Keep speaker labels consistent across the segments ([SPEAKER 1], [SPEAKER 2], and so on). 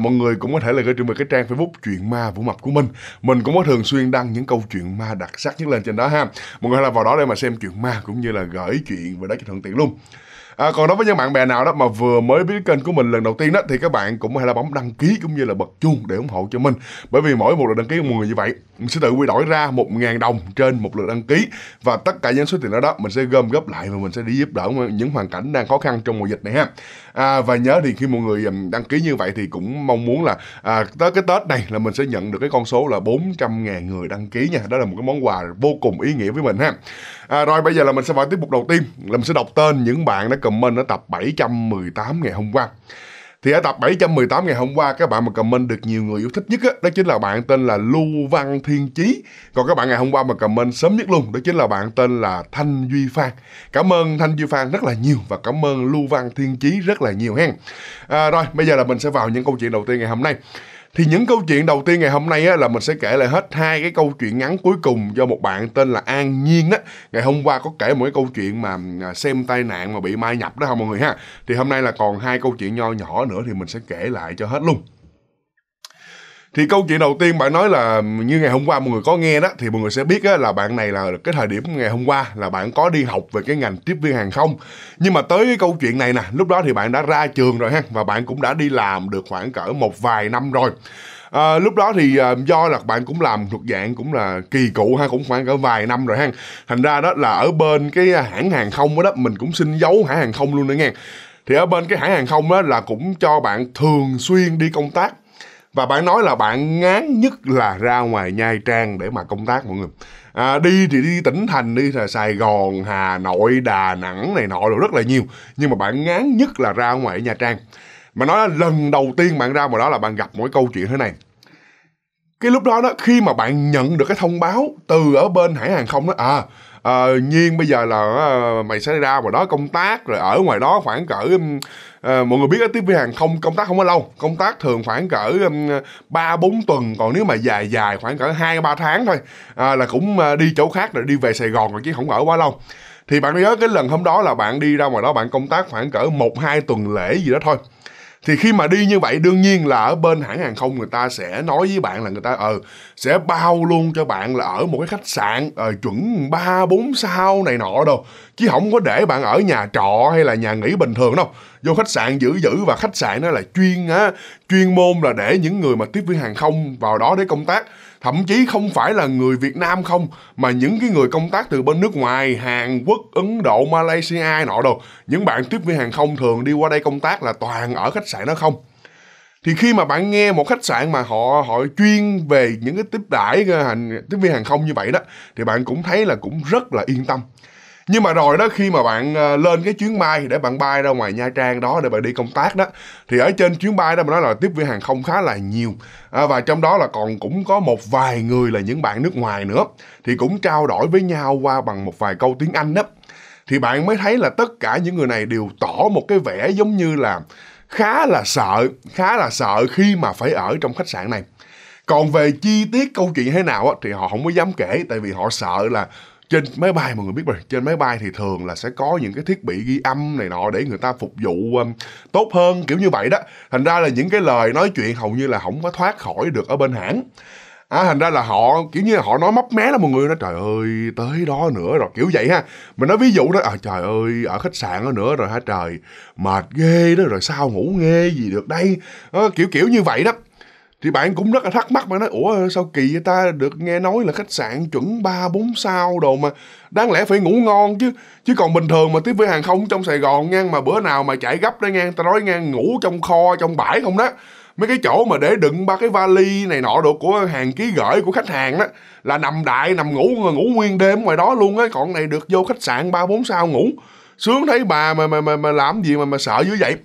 [SPEAKER 1] mọi người cũng có thể là gửi trình về cái trang facebook chuyện ma vũ mập của mình mình cũng có thường xuyên đăng những câu chuyện ma đặc sắc nhất lên trên đó ha mọi người là vào đó để mà xem chuyện ma cũng như là gửi chuyện về đó cho thuận tiện luôn à, còn đối với những bạn bè nào đó mà vừa mới biết kênh của mình lần đầu tiên đó thì các bạn cũng hãy là bấm đăng ký cũng như là bật chuông để ủng hộ cho mình bởi vì mỗi một lượt đăng ký của một người như vậy mình sẽ tự quy đổi ra một ngàn đồng trên một lượt đăng ký và tất cả những số tiền đó đó mình sẽ gom góp lại và mình sẽ đi giúp đỡ những hoàn cảnh đang khó khăn trong mùa dịch này ha à, và nhớ thì khi một người đăng ký như vậy thì cũng mong muốn là à, tới cái tết này là mình sẽ nhận được cái con số là 400 ngàn người đăng ký nha đó là một cái món quà vô cùng ý nghĩa với mình ha à, rồi bây giờ là mình sẽ vào tiếp mục đầu tiên là mình sẽ đọc tên những bạn đã comment ở tập 718 ngày hôm qua thì ở tập 718 ngày hôm qua các bạn mà comment được nhiều người yêu thích nhất á, đó, đó chính là bạn tên là Lưu Văn Thiên Chí. Còn các bạn ngày hôm qua mà comment sớm nhất luôn đó chính là bạn tên là Thanh Duy Phan. Cảm ơn Thanh Duy Phan rất là nhiều và cảm ơn Lưu Văn Thiên Chí rất là nhiều hen. À, rồi bây giờ là mình sẽ vào những câu chuyện đầu tiên ngày hôm nay thì những câu chuyện đầu tiên ngày hôm nay á, là mình sẽ kể lại hết hai cái câu chuyện ngắn cuối cùng do một bạn tên là An Nhiên đó ngày hôm qua có kể một cái câu chuyện mà à, xem tai nạn mà bị mai nhập đó không mọi người ha thì hôm nay là còn hai câu chuyện nho nhỏ nữa thì mình sẽ kể lại cho hết luôn thì câu chuyện đầu tiên bạn nói là như ngày hôm qua mọi người có nghe đó thì mọi người sẽ biết là bạn này là cái thời điểm ngày hôm qua là bạn có đi học về cái ngành tiếp viên hàng không nhưng mà tới cái câu chuyện này nè lúc đó thì bạn đã ra trường rồi ha và bạn cũng đã đi làm được khoảng cỡ một vài năm rồi À, lúc đó thì à, do là bạn cũng làm thuộc dạng cũng là kỳ cụ ha cũng khoảng cỡ vài năm rồi ha thành ra đó là ở bên cái à, hãng hàng không đó, đó mình cũng xin giấu hãng hàng không luôn nữa nghe thì ở bên cái hãng hàng không đó là cũng cho bạn thường xuyên đi công tác và bạn nói là bạn ngán nhất là ra ngoài Nha Trang để mà công tác mọi người à, đi thì đi tỉnh thành đi là Sài Gòn Hà Nội Đà Nẵng này nọ rồi rất là nhiều nhưng mà bạn ngán nhất là ra ngoài Nha Trang mà nói là lần đầu tiên bạn ra ngoài đó là bạn gặp mỗi câu chuyện thế này cái lúc đó đó khi mà bạn nhận được cái thông báo từ ở bên hãng hàng không đó à à, nhiên bây giờ là à, mày sẽ ra ngoài đó công tác rồi ở ngoài đó khoảng cỡ à, mọi người biết tiếp viên hàng không công tác không có lâu công tác thường khoảng cỡ ba um, bốn tuần còn nếu mà dài dài khoảng cỡ hai ba tháng thôi à, là cũng đi chỗ khác rồi đi về sài gòn rồi chứ không ở quá lâu thì bạn nhớ cái lần hôm đó là bạn đi ra ngoài đó bạn công tác khoảng cỡ một hai tuần lễ gì đó thôi thì khi mà đi như vậy đương nhiên là ở bên hãng hàng không người ta sẽ nói với bạn là người ta ờ sẽ bao luôn cho bạn là ở một cái khách sạn ờ, chuẩn ba bốn sao này nọ đâu chứ không có để bạn ở nhà trọ hay là nhà nghỉ bình thường đâu vô khách sạn giữ giữ và khách sạn đó là chuyên á chuyên môn là để những người mà tiếp viên hàng không vào đó để công tác thậm chí không phải là người Việt Nam không mà những cái người công tác từ bên nước ngoài Hàn Quốc Ấn Độ Malaysia nọ đâu những bạn tiếp viên hàng không thường đi qua đây công tác là toàn ở khách sạn đó không thì khi mà bạn nghe một khách sạn mà họ họ chuyên về những cái tiếp đãi hành tiếp viên hàng không như vậy đó thì bạn cũng thấy là cũng rất là yên tâm nhưng mà rồi đó khi mà bạn ờ, lên cái chuyến bay thì để bạn bay ra ngoài nha trang đó để bạn đi công tác đó thì ở trên chuyến bay đó mà nói là tiếp viên hàng không khá là nhiều à, và trong đó là còn cũng có một vài người là những bạn nước ngoài nữa thì cũng trao đổi với nhau qua bằng một vài câu tiếng anh đó thì bạn mới thấy là tất cả những người này đều tỏ một cái vẻ giống như là khá là sợ khá là sợ khi mà phải ở trong khách sạn này còn về chi tiết câu chuyện thế nào thì họ không có dám kể tại vì họ sợ là trên máy bay mọi người biết rồi trên máy bay thì thường là sẽ có những cái thiết bị ghi âm này nọ để người ta phục vụ um, tốt hơn kiểu như vậy đó thành ra là những cái lời nói chuyện hầu như là không có thoát khỏi được ở bên hãng à, thành ra là họ kiểu như là họ nói mấp mé đó mọi người nói trời ơi tới đó nữa rồi kiểu vậy ha mình nói ví dụ đó à, trời ơi ở khách sạn đó nữa rồi hả trời mệt ghê đó rồi sao ngủ nghe gì được đây à, kiểu kiểu như vậy đó thì bạn cũng rất là thắc mắc mà nói ủa sao kỳ vậy ta được nghe nói là khách sạn chuẩn ba bốn sao đồ mà đáng lẽ phải ngủ ngon chứ chứ còn bình thường mà tiếp viên hàng không trong sài gòn ngang mà bữa nào mà chạy gấp đó ngang ta nói ngang ngủ trong kho trong bãi không đó mấy cái chỗ mà để đựng ba cái vali này nọ đồ của hàng ký gửi của khách hàng đó là nằm đại nằm ngủ ngủ nguyên đêm ngoài đó luôn á còn này được vô khách sạn ba bốn sao ngủ sướng thấy bà mà mà mà, mà làm gì mà mà sợ dữ vậy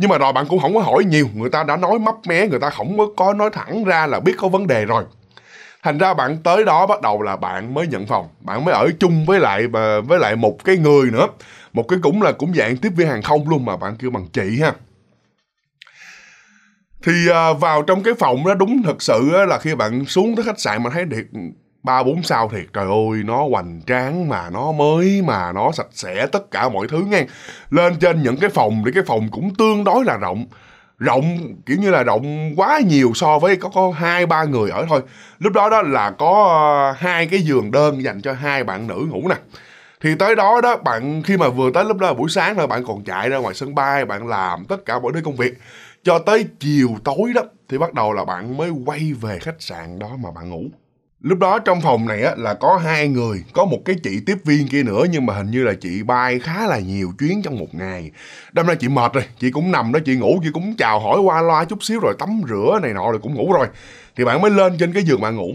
[SPEAKER 1] nhưng mà rồi bạn cũng không có hỏi nhiều người ta đã nói mấp mé người ta không có nói thẳng ra là biết có vấn đề rồi thành ra bạn tới đó bắt đầu là bạn mới nhận phòng bạn mới ở chung với lại ờ, với lại một cái người nữa một cái cũng là cũng dạng tiếp viên hàng không luôn mà bạn kêu bằng chị ha thì ờ, vào trong cái phòng đó đúng thật sự là khi bạn xuống tới khách sạn mà thấy được ba bốn sao thiệt trời ơi nó hoành tráng mà nó mới mà nó sạch sẽ tất cả mọi thứ nghe lên trên những cái phòng thì cái phòng cũng tương đối là rộng rộng kiểu như là rộng quá nhiều so với có có hai ba người ở thôi lúc đó đó là có ờ, hai cái giường đơn dành cho hai bạn nữ ngủ nè thì tới đó đó bạn khi mà vừa tới lúc đó là buổi sáng là bạn còn chạy ra ngoài sân bay bạn làm tất cả mọi thứ công việc cho tới chiều tối đó thì bắt đầu là bạn mới quay về khách sạn đó mà bạn ngủ lúc đó trong phòng này á là có hai người có một cái chị tiếp viên kia nữa nhưng mà hình như là chị bay khá là nhiều chuyến trong một ngày đâm ra chị mệt rồi chị cũng nằm đó chị ngủ chị cũng chào hỏi qua loa chút xíu rồi tắm rửa này nọ rồi cũng ngủ rồi thì bạn mới lên trên cái giường bạn ngủ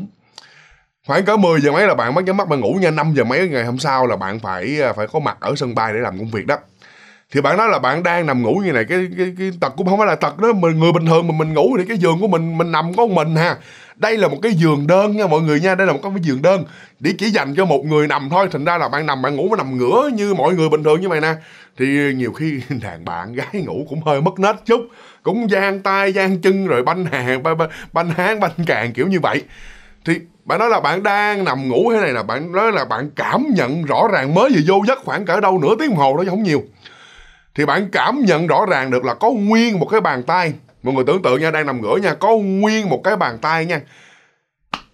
[SPEAKER 1] khoảng cỡ 10 giờ mấy là bạn mới nhắm mắt bạn ngủ nha 5 giờ mấy ngày hôm sau là bạn phải à, phải có mặt ở sân bay để làm công việc đó thì bạn nói là bạn đang nằm ngủ như này cái cái, cái tật cũng không phải là tật đó mình người bình thường mà mình ngủ thì cái giường của mình mình nằm có một mình ha đây là một cái giường đơn nha mọi người nha đây là một cái giường đơn để chỉ dành cho một người nằm thôi thành ra là bạn nằm bạn ngủ mà nằm ngửa như mọi người bình thường như mày nè thì nhiều khi đàn bạn gái ngủ cũng hơi mất nết chút cũng gian tay gian chân rồi banh hàng banh, banh háng banh càng kiểu như vậy thì bạn nói là bạn đang nằm ngủ thế này là bạn nói là bạn cảm nhận rõ ràng mới vừa vô giấc khoảng cỡ đâu nửa tiếng đồng hồ đó không nhiều thì bạn cảm nhận rõ ràng được là có nguyên một cái bàn tay mọi người tưởng tượng nha đang nằm ngửa nha có nguyên một cái bàn tay nha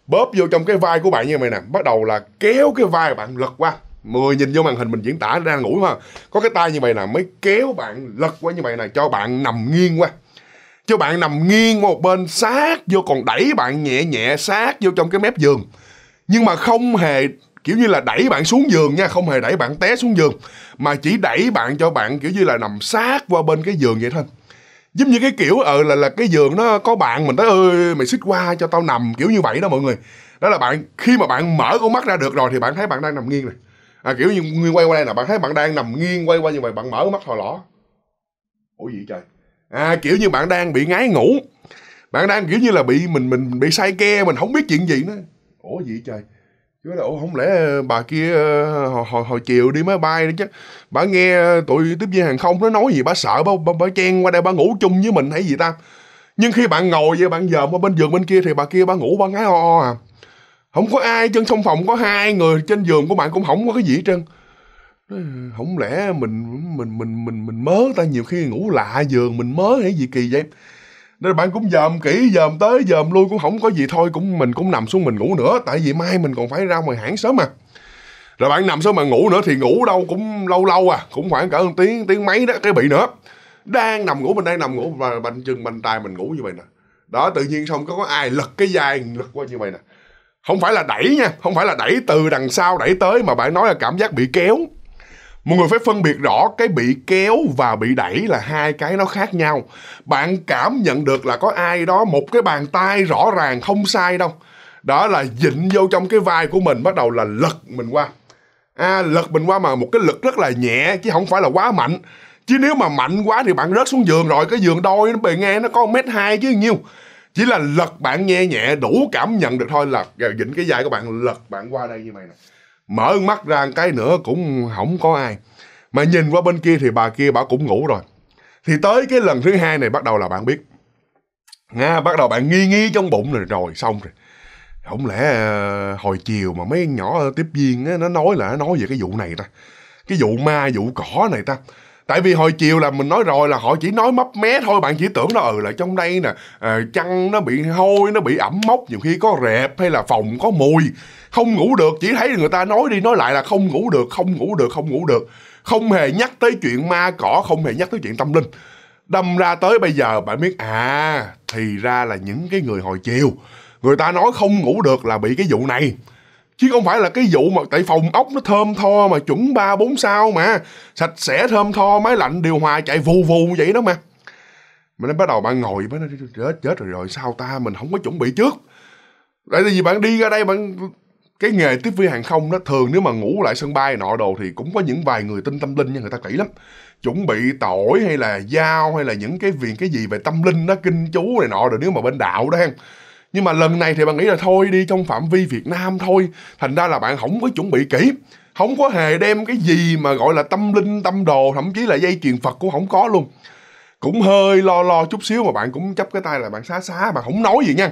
[SPEAKER 1] bóp vô trong cái vai của bạn như vậy nè bắt đầu là kéo cái vai bạn lật qua mười nhìn vô màn hình mình diễn tả đang ngủ mà có cái tay như vậy nè mới kéo bạn lật qua như vậy nè cho bạn nằm nghiêng qua cho bạn nằm nghiêng qua một bên sát vô còn đẩy bạn nhẹ nhẹ sát vô trong cái mép giường nhưng mà không hề kiểu như là đẩy bạn xuống giường nha không hề đẩy bạn té xuống giường mà chỉ đẩy bạn cho bạn kiểu như là nằm sát qua bên cái giường vậy thôi giống như cái kiểu ờ là là cái giường nó có bạn mình tới ơi mày xích qua cho tao nằm kiểu như vậy đó mọi người đó là bạn khi mà bạn mở con mắt ra được rồi thì bạn thấy bạn đang nằm nghiêng này à, kiểu như nguyên quay qua đây là bạn thấy bạn đang nằm nghiêng quay qua như vậy bạn mở mắt thò lỏ ủa gì trời à kiểu như bạn đang bị ngái ngủ bạn đang kiểu như là bị mình mình bị say ke mình không biết chuyện gì nữa ủa gì trời chứ là không lẽ ờ, bà kia ờ, hồi, hồi, hồi chiều đi máy bay đó chứ bà nghe ờ, tụi tiếp viên hàng không nó nói gì bà sợ bà, bà, bà chen qua đây bà ngủ chung với mình hay gì ta nhưng khi bạn ngồi vậy bạn dòm ở bên giường bên kia thì bà kia bà ngủ bà ngái o o à không có ai trên trong phòng có hai người trên giường của bạn cũng không có cái gì hết trơn không lẽ mình mình mình mình mình mớ ta nhiều khi ngủ lạ giường mình mớ hay gì kỳ vậy nên bạn cũng dòm kỹ dòm tới dòm lui cũng không có gì thôi cũng mình cũng nằm xuống mình ngủ nữa tại vì mai mình còn phải ra ngoài hãng sớm mà rồi bạn nằm sớm mà ngủ nữa thì ngủ đâu cũng lâu lâu à cũng khoảng cỡ tiếng tiếng mấy đó cái bị nữa đang nằm ngủ mình đang nằm ngủ và bành chừng bành tay mình ngủ như vậy nè đó tự nhiên xong có, ai lật cái dài lật qua như vậy nè không phải là đẩy nha không phải là đẩy từ đằng sau đẩy tới mà bạn nói là cảm giác bị kéo mọi người phải phân biệt rõ cái bị kéo và bị đẩy là hai cái nó khác nhau bạn cảm nhận được là có ai đó một cái bàn tay rõ ràng không sai đâu đó là dịnh vô trong cái vai của mình bắt đầu là lật mình qua à, lật mình qua mà một cái lực rất là nhẹ chứ không phải là quá mạnh chứ nếu mà mạnh quá thì bạn rớt xuống giường rồi cái giường đôi nó bề ngang nó có mét hai chứ nhiêu chỉ là lật bạn nhẹ nhẹ đủ cảm nhận được thôi là dịnh cái vai của bạn lật bạn qua đây như mày nè mở mắt ra cái nữa cũng không có ai mà nhìn qua bên kia thì bà kia bà cũng ngủ rồi thì tới cái lần thứ hai này bắt đầu là bạn biết nga bắt đầu bạn nghi nghi trong bụng rồi rồi xong rồi không lẽ ờ, hồi chiều mà mấy nhỏ tiếp viên nó nói là nó nói về cái vụ này ta cái vụ ma vụ cỏ này ta tại vì hồi chiều là mình nói rồi là họ chỉ nói mấp mé thôi bạn chỉ tưởng nó ừ là trong đây nè à, chăn nó bị hôi nó bị ẩm mốc nhiều khi có rẹp hay là phòng có mùi không ngủ được chỉ thấy người ta nói đi nói lại là không ngủ được không ngủ được không ngủ được không hề nhắc tới chuyện ma cỏ không hề nhắc tới chuyện tâm linh đâm ra tới bây giờ bạn biết à thì ra là những cái người hồi chiều người ta nói không ngủ được là bị cái vụ này chứ không phải là cái vụ mà tại phòng ốc nó thơm tho mà chuẩn ba bốn sao mà sạch sẽ thơm tho máy lạnh điều hòa chạy vù vù vậy đó mà mà nó bắt đầu bạn ngồi mới nói chết chết rồi rồi sao ta mình không có chuẩn bị trước tại vì bạn đi ra đây bạn cái nghề tiếp viên hàng không đó thường nếu mà ngủ lại sân bay nọ đồ thì cũng có những vài người tin tâm linh nha người ta kỹ lắm chuẩn bị tỏi hay là dao hay là những cái việc cái gì về tâm linh đó kinh chú này nọ rồi nếu mà bên đạo đó hen nhưng mà lần này thì bạn nghĩ là thôi đi trong phạm vi Việt Nam thôi thành ra là bạn không có chuẩn bị kỹ không có hề đem cái gì mà gọi là tâm linh tâm đồ thậm chí là dây chuyền Phật cũng không có luôn cũng hơi lo lo chút xíu mà bạn cũng chấp cái tay là bạn xá xá mà không nói gì nha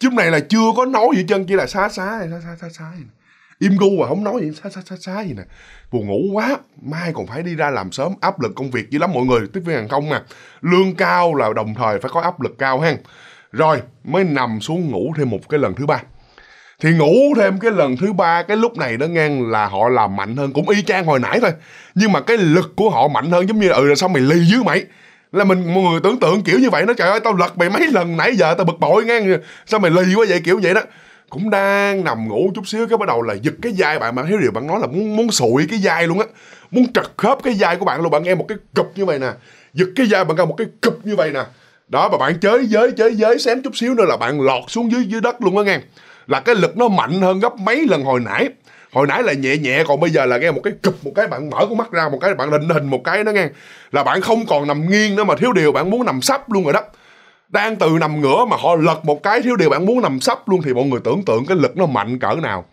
[SPEAKER 1] chút này là chưa có nói gì chân chỉ là xá xá xá xá xá xá im gu mà không nói gì xá xá xá xá gì nè buồn ngủ quá mai còn phải đi ra làm sớm áp lực công việc dữ lắm mọi người tiếp viên hàng không mà lương cao là đồng thời phải có áp lực cao ha rồi mới nằm xuống ngủ thêm một cái lần thứ ba thì ngủ thêm cái lần thứ ba cái lúc này đó ngang là họ làm mạnh hơn cũng y chang hồi nãy thôi nhưng mà cái lực của họ mạnh hơn giống như ừ là sao mày lì dưới mày là mình mọi người tưởng tượng kiểu như vậy nó trời ơi tao lật mày mấy lần nãy giờ tao bực bội ngang sao mày lì quá vậy kiểu vậy đó cũng đang nằm ngủ chút xíu cái bắt đầu là giật cái vai bạn bạn thấy điều bạn nói là muốn muốn sụi cái vai luôn á muốn trật khớp cái vai của bạn luôn bạn nghe một cái cụp như vậy nè giật cái vai bạn ra một cái cụp như vậy nè đó và bạn chới giới chới giới xém chút xíu nữa là bạn lọt xuống dưới dưới đất luôn á nghe là cái lực nó mạnh hơn gấp mấy lần hồi nãy hồi nãy là nhẹ nhẹ còn bây giờ là nghe một cái cụp một cái bạn mở con mắt ra một cái bạn định hình một cái đó nghe là bạn không còn nằm nghiêng nữa mà thiếu điều bạn muốn nằm sấp luôn rồi đó đang từ nằm ngửa mà họ lật một cái thiếu điều bạn muốn nằm sấp luôn thì mọi người tưởng tượng cái lực nó mạnh cỡ nào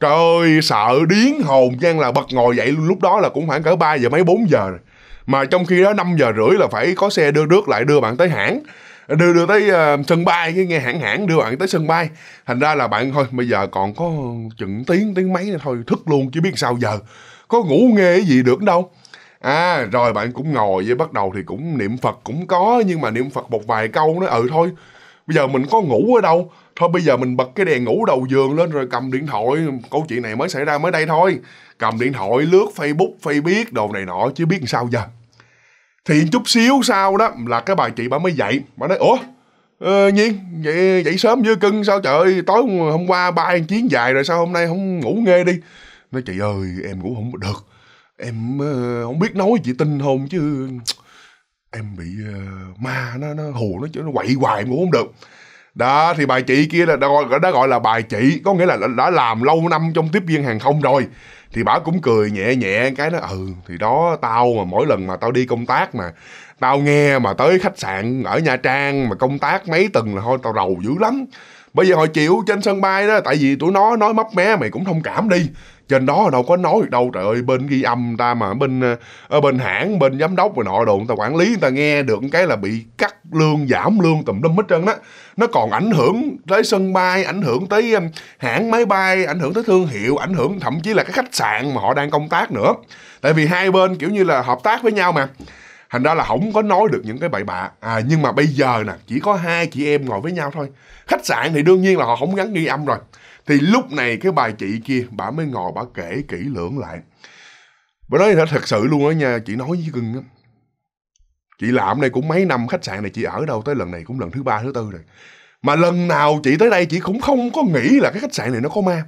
[SPEAKER 1] trời ơi sợ điến hồn gian là bật ngồi dậy luôn lúc đó là cũng khoảng cỡ 3 giờ mấy 4 giờ rồi mà trong khi đó 5 giờ rưỡi là phải có xe đưa rước lại đưa bạn tới hãng đưa đưa tới uh, sân bay cái nghe hãng hãng đưa bạn tới sân bay thành ra là bạn thôi bây giờ còn có chừng tiếng tiếng mấy nữa thôi thức luôn chứ biết sao giờ có ngủ nghe cái gì được đâu à rồi bạn cũng ngồi với bắt đầu thì cũng niệm phật cũng có nhưng mà niệm phật một vài câu nó ừ thôi bây giờ mình có ngủ ở đâu thôi bây giờ mình bật cái đèn ngủ đầu giường lên rồi cầm điện thoại câu chuyện này mới xảy ra mới đây thôi cầm điện thoại lướt facebook facebook biết đồ này nọ chứ biết làm sao giờ thì chút xíu sau đó là cái bà chị bà mới dậy bà nói ủa ờ, nhiên vậy dậy sớm với cưng sao trời tối hôm qua ba chiến dài rồi sao hôm nay không ngủ nghe đi nói chị ơi em ngủ không được em uh, không biết nói chị tin không chứ em bị uh, ma nó nó hù nó chứ nó quậy hoài ngủ không được đó thì bà chị kia là đã gọi, đã gọi là bà chị có nghĩa là đã làm lâu năm trong tiếp viên hàng không rồi thì bà cũng cười nhẹ nhẹ cái nó ừ thì đó tao mà mỗi lần mà tao đi công tác mà tao nghe mà tới khách sạn ở nha trang mà công tác mấy tuần là thôi tao rầu dữ lắm bây giờ họ chịu trên sân bay đó tại vì tụi nó nói mấp mé mày cũng thông cảm đi trên đó đâu có nói được đâu trời ơi bên ghi âm ta mà bên ở ờ, ờ, bên hãng bên giám đốc rồi nọ đồ người ta quản lý người ta nghe được cái là bị cắt lương giảm lương tùm lum hết trơn đó nó còn ảnh hưởng tới sân bay ảnh hưởng tới hãng máy bay ảnh hưởng tới thương hiệu ảnh hưởng thậm chí là cái khách sạn mà họ đang công tác nữa tại vì hai bên kiểu như là hợp tác với nhau mà thành ra là không có nói được những cái bậy bạ à nhưng mà bây giờ nè chỉ có hai chị em ngồi với nhau thôi khách sạn thì đương nhiên là họ không gắn ghi âm rồi thì lúc này cái bài chị kia bà mới ngồi bà kể kỹ lưỡng lại bà nói là thật sự luôn á nha chị nói với cưng á chị làm này cũng mấy năm khách sạn này chị ở đâu tới lần này cũng lần thứ ba thứ tư rồi mà lần nào chị tới đây chị cũng không có nghĩ là cái khách sạn này nó có ma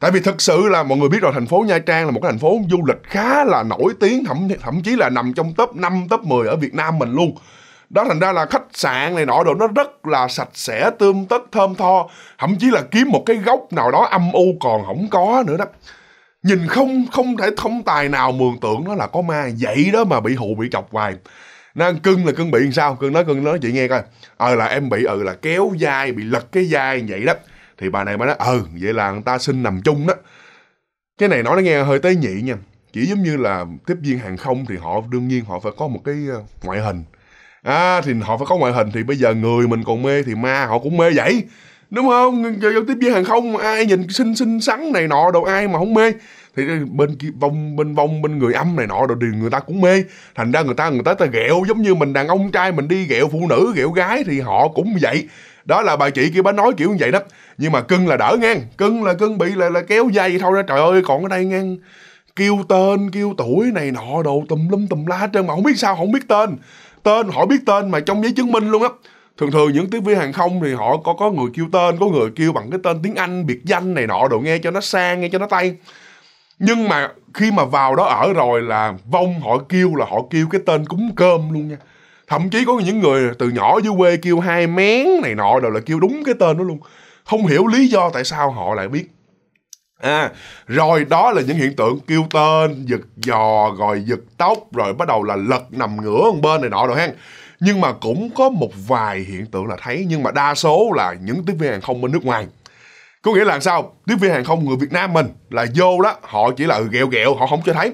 [SPEAKER 1] tại vì thực sự là mọi người biết rồi thành phố nha trang là một cái thành phố du lịch khá là nổi tiếng thậm thậm chí là nằm trong top 5, top 10 ở việt nam mình luôn đó thành ra là khách sạn này nọ đồ nó rất là sạch sẽ tươm tất thơm tho thậm chí là kiếm một cái góc nào đó âm u còn không có nữa đó nhìn không không thể không tài nào mường tượng nó là có ma vậy đó mà bị hụ bị chọc hoài nên cưng là cưng bị sao cưng nói cưng nói chị nghe coi ờ là em bị ừ là kéo dai bị lật cái dai vậy đó thì bà này mới nói ừ vậy là người ta xin nằm chung đó cái này nói nó nghe hơi tế nhị nha chỉ giống như là tiếp viên hàng không thì họ đương nhiên họ phải có một cái ờ, ngoại hình à, thì họ phải có ngoại hình thì bây giờ người mình còn mê thì ma họ cũng mê vậy đúng không giao tiếp với hàng không ai nhìn xinh xinh xắn này nọ đồ ai mà không mê thì bên kia vong bên vong bên người âm này nọ rồi thì người ta cũng mê thành ra người ta người ta ta ghẹo giống như mình đàn ông trai mình đi ghẹo phụ nữ ghẹo gái thì họ cũng vậy đó là bà chị kia bà nói kiểu như vậy đó nhưng mà cưng là đỡ ngang cưng là cưng bị là là kéo dây thôi đó trời ơi còn ở đây ngang kêu tên kêu tuổi này nọ đồ tùm lum tùm la hết trơn mà không biết sao không biết tên tên họ biết tên mà trong giấy chứng minh luôn á thường thường những tiếp viên hàng không thì họ có có người kêu tên có người kêu bằng cái tên tiếng anh biệt danh này nọ đồ nghe cho nó sang nghe cho nó tay nhưng mà khi mà vào đó ở rồi là vong họ kêu là họ kêu cái tên cúng cơm luôn nha thậm chí có những người từ nhỏ dưới quê kêu hai mén này nọ rồi là kêu đúng cái tên đó luôn không hiểu lý do tại sao họ lại biết à, rồi đó là những hiện tượng kêu tên giật giò rồi giật tóc rồi bắt đầu là lật nằm ngửa bên này nọ rồi hen nhưng mà cũng có một vài hiện tượng là thấy nhưng mà đa số là những tiếp viên hàng không bên nước ngoài có nghĩa là sao tiếp viên hàng không người việt nam mình là vô đó họ chỉ là ghẹo ghẹo họ không cho thấy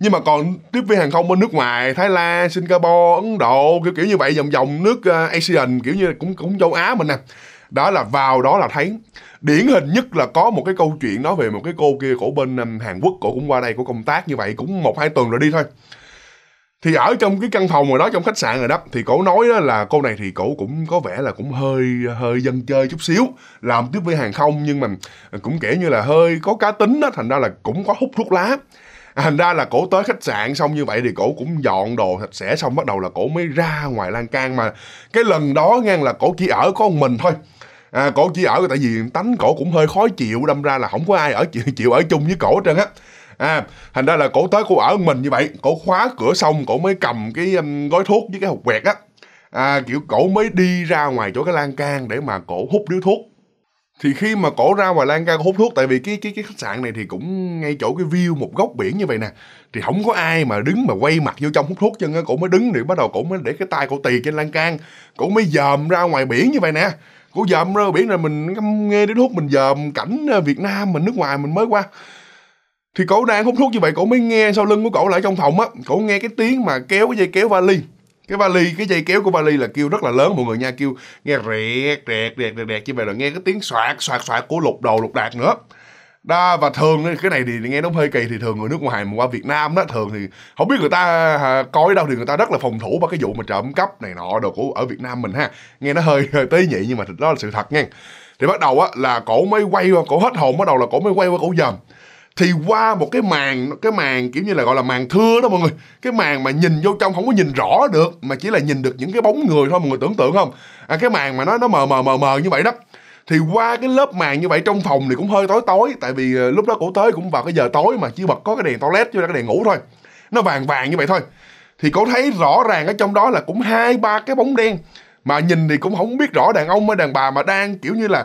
[SPEAKER 1] nhưng mà còn tiếp viên hàng không bên nước ngoài thái lan singapore ấn độ kiểu kiểu như vậy vòng vòng nước à, asian kiểu như cũng cũng châu á mình nè à đó là vào đó là thấy điển hình nhất là có một cái câu chuyện nói về một cái cô kia cổ bên um, Hàn Quốc cổ cũng qua đây cổ công tác như vậy cũng một hai tuần rồi đi thôi thì ở trong cái căn phòng rồi đó trong khách sạn rồi đó thì cổ nói đó là cô này thì cổ cũng có vẻ là cũng hơi hơi dân chơi chút xíu làm tiếp với hàng không nhưng mà cũng kể như là hơi có cá tính đó thành ra là cũng có hút thuốc lá thành ra là cổ tới khách sạn xong như vậy thì cổ cũng dọn đồ sạch sẽ xong bắt đầu là cổ mới ra ngoài lan can mà cái lần đó ngang là cổ chỉ ở có một mình thôi à, cổ chỉ ở tại vì tánh cổ cũng hơi khó chịu đâm ra là không có ai ở chịu, chịu ở chung với cổ trơn á à thành ra là cổ tới cô ở mình như vậy cổ khóa cửa xong cổ mới cầm cái um, gói thuốc với cái hộp quẹt á à, kiểu cổ mới đi ra ngoài chỗ cái lan can để mà cổ hút điếu thuốc thì khi mà cổ ra ngoài lan can hút thuốc tại vì cái cái cái khách sạn này thì cũng ngay chỗ cái view một góc biển như vậy nè thì không có ai mà đứng mà quay mặt vô trong hút thuốc chân á cổ mới đứng để bắt đầu cổ mới để cái tay cổ tì trên lan can cổ mới dòm ra ngoài biển như vậy nè cổ dòm ra biển rồi mình nghe đến hút mình dòm cảnh ờ, việt nam mình nước ngoài mình mới qua thì cổ đang hút thuốc như vậy cổ mới nghe sau lưng của cổ lại trong phòng á cổ nghe cái tiếng mà kéo cái dây kéo vali cái vali cái dây kéo của vali là kêu rất là lớn mọi người nha kêu nghe rẹt rẹt rẹt rẹt, rẹt. chứ về là nghe cái tiếng soạt soạt soạt của lục đầu lục đạt nữa đó và thường cái này thì nghe nó hơi kỳ thì thường người nước ngoài mà qua Việt Nam đó thường thì không biết người ta à, coi đâu thì người ta rất là phòng thủ vào cái vụ mà trộm cắp này nọ đồ của ở Việt Nam mình ha nghe nó hơi, hơi tế nhị nhưng mà đó là sự thật nha thì bắt đầu á là cổ mới quay qua cổ hết hồn bắt đầu là cổ mới quay qua cổ dầm thì qua một cái màn cái màn kiểu như là gọi là màn thưa đó mọi người cái màn mà nhìn vô trong không có nhìn rõ được mà chỉ là nhìn được những cái bóng người thôi mọi người tưởng tượng không à, cái màn mà nó nó mờ mờ mờ mờ như vậy đó thì qua cái lớp màn như vậy trong phòng thì cũng hơi tối tối tại vì ờ, lúc đó cổ tới cũng vào cái giờ tối mà chỉ bật có cái đèn toilet chứ với cái đèn ngủ thôi nó vàng vàng như vậy thôi thì cổ thấy rõ ràng ở trong đó là cũng hai ba cái bóng đen mà nhìn thì cũng không biết rõ đàn ông hay đàn bà mà đang kiểu như là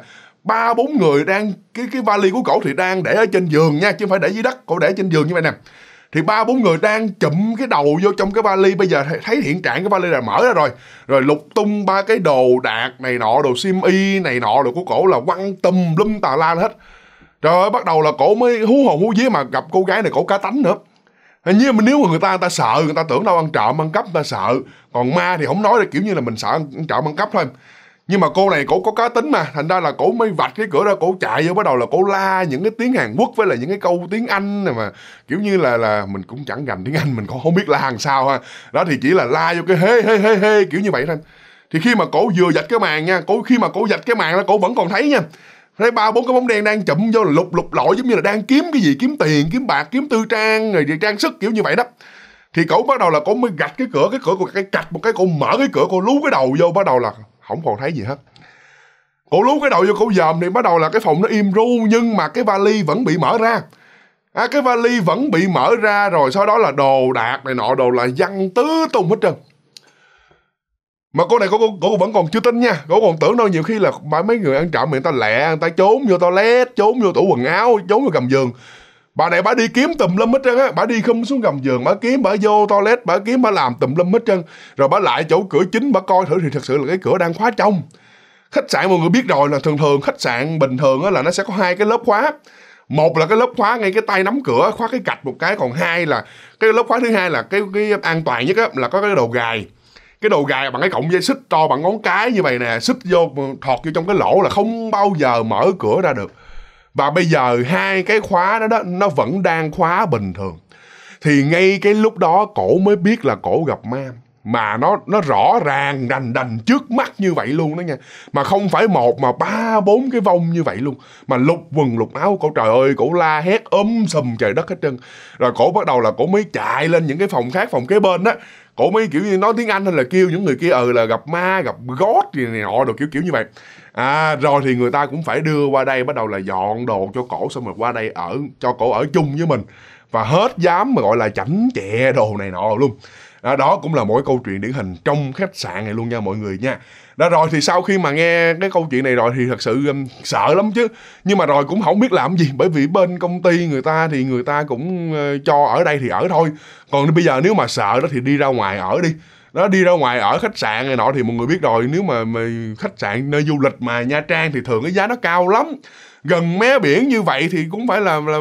[SPEAKER 1] ba bốn người đang cái cái vali của cổ thì đang để ở trên giường nha chứ không phải để dưới đất cổ để trên giường như vậy nè thì ba bốn người đang chụm cái đầu vô trong cái vali bây giờ thấy hiện trạng cái vali là mở ra rồi rồi lục tung ba cái đồ đạc này nọ đồ sim y này nọ đồ của cổ là quăng tùm lum tà la hết rồi bắt đầu là cổ mới hú hồn hú vía mà gặp cô gái này cổ cá tánh nữa hình như mình nếu mà người ta người ta sợ người ta tưởng đâu ăn trộm ăn cắp người ta sợ còn ma thì không nói là kiểu như là mình sợ ăn trộm ăn cắp thôi nhưng mà cô này cổ có cá tính mà thành ra là cổ mới vạch cái cửa ra cổ chạy vô bắt đầu là cổ la những cái tiếng hàn quốc với là những cái câu tiếng anh này mà kiểu như là là mình cũng chẳng gành tiếng anh mình cũng không biết la làm sao ha đó thì chỉ là la vô cái hê hê hê hê kiểu như vậy thôi thì khi mà cổ vừa vạch cái màn nha cổ khi mà cổ vạch cái màn là cổ vẫn còn thấy nha thấy ba bốn cái bóng đen đang chậm vô lục lục lọi giống như là đang kiếm cái gì kiếm tiền kiếm bạc kiếm tư trang rồi trang sức kiểu như vậy đó thì cổ bắt đầu là cổ mới gạch cái cửa cái cửa của cái cạch một cái cổ mở cái cửa cô lú cái đầu vô bắt đầu là không còn thấy gì hết cổ lú cái đầu vô cổ dòm thì bắt đầu là cái phòng nó im ru nhưng mà cái vali vẫn bị mở ra à, cái vali vẫn bị mở ra rồi sau đó là đồ đạc này nọ đồ là văng tứ tung hết trơn mà cô này cô, cô, cô vẫn còn chưa tin nha cô còn tưởng đâu nhiều khi là mấy người ăn trộm người ta lẹ người ta trốn vô toilet trốn vô tủ quần áo trốn vô gầm giường bà này bà đi kiếm tùm lum hết trơn á bà đi không xuống gầm giường bà kiếm bà vô toilet bà kiếm bà làm tùm lum hết trơn rồi bà lại chỗ cửa chính bà coi thử thì thật sự là cái cửa đang khóa trong khách sạn mọi người biết rồi là thường thường khách sạn bình thường á là nó sẽ có hai cái lớp khóa một là cái lớp khóa ngay cái tay nắm cửa khóa cái cạch một cái còn hai là cái lớp khóa thứ hai là cái cái an toàn nhất á là có cái đầu gài cái đầu gài bằng cái cọng dây xích to bằng ngón cái như vậy nè xích vô thọt vô trong cái lỗ là không bao giờ mở cửa ra được và bây giờ hai cái khóa đó đó nó vẫn đang khóa bình thường thì ngay cái lúc đó cổ mới biết là cổ gặp ma mà nó nó rõ ràng đành đành trước mắt như vậy luôn đó nha mà không phải một mà ba bốn cái vong như vậy luôn mà lục quần lục áo cổ trời ơi cổ la hét ôm um sùm trời đất hết trơn rồi cổ bắt đầu là cổ mới chạy lên những cái phòng khác phòng kế bên đó cổ mới kiểu như nói tiếng anh hay là kêu những người kia ừ là gặp ma gặp gót gì này nọ đồ kiểu kiểu như vậy à rồi thì người ta cũng phải đưa qua đây bắt đầu là dọn đồ cho cổ xong rồi qua đây ở cho cổ ở chung với mình và hết dám mà gọi là chảnh chẹ đồ này nọ luôn đó, à, đó cũng là mỗi câu chuyện điển hình trong khách sạn này luôn nha mọi người nha đó rồi thì sau khi mà nghe cái câu chuyện này rồi thì thật sự um, sợ lắm chứ nhưng mà rồi cũng không biết làm gì bởi vì bên công ty người ta thì người ta cũng uh, cho ở đây thì ở thôi còn bây giờ nếu mà sợ đó thì đi ra ngoài ở đi đó đi ra ngoài ở khách sạn này nọ thì mọi người biết rồi nếu mà, mà khách sạn nơi du lịch mà nha trang thì thường cái giá nó cao lắm gần mé biển như vậy thì cũng phải là, là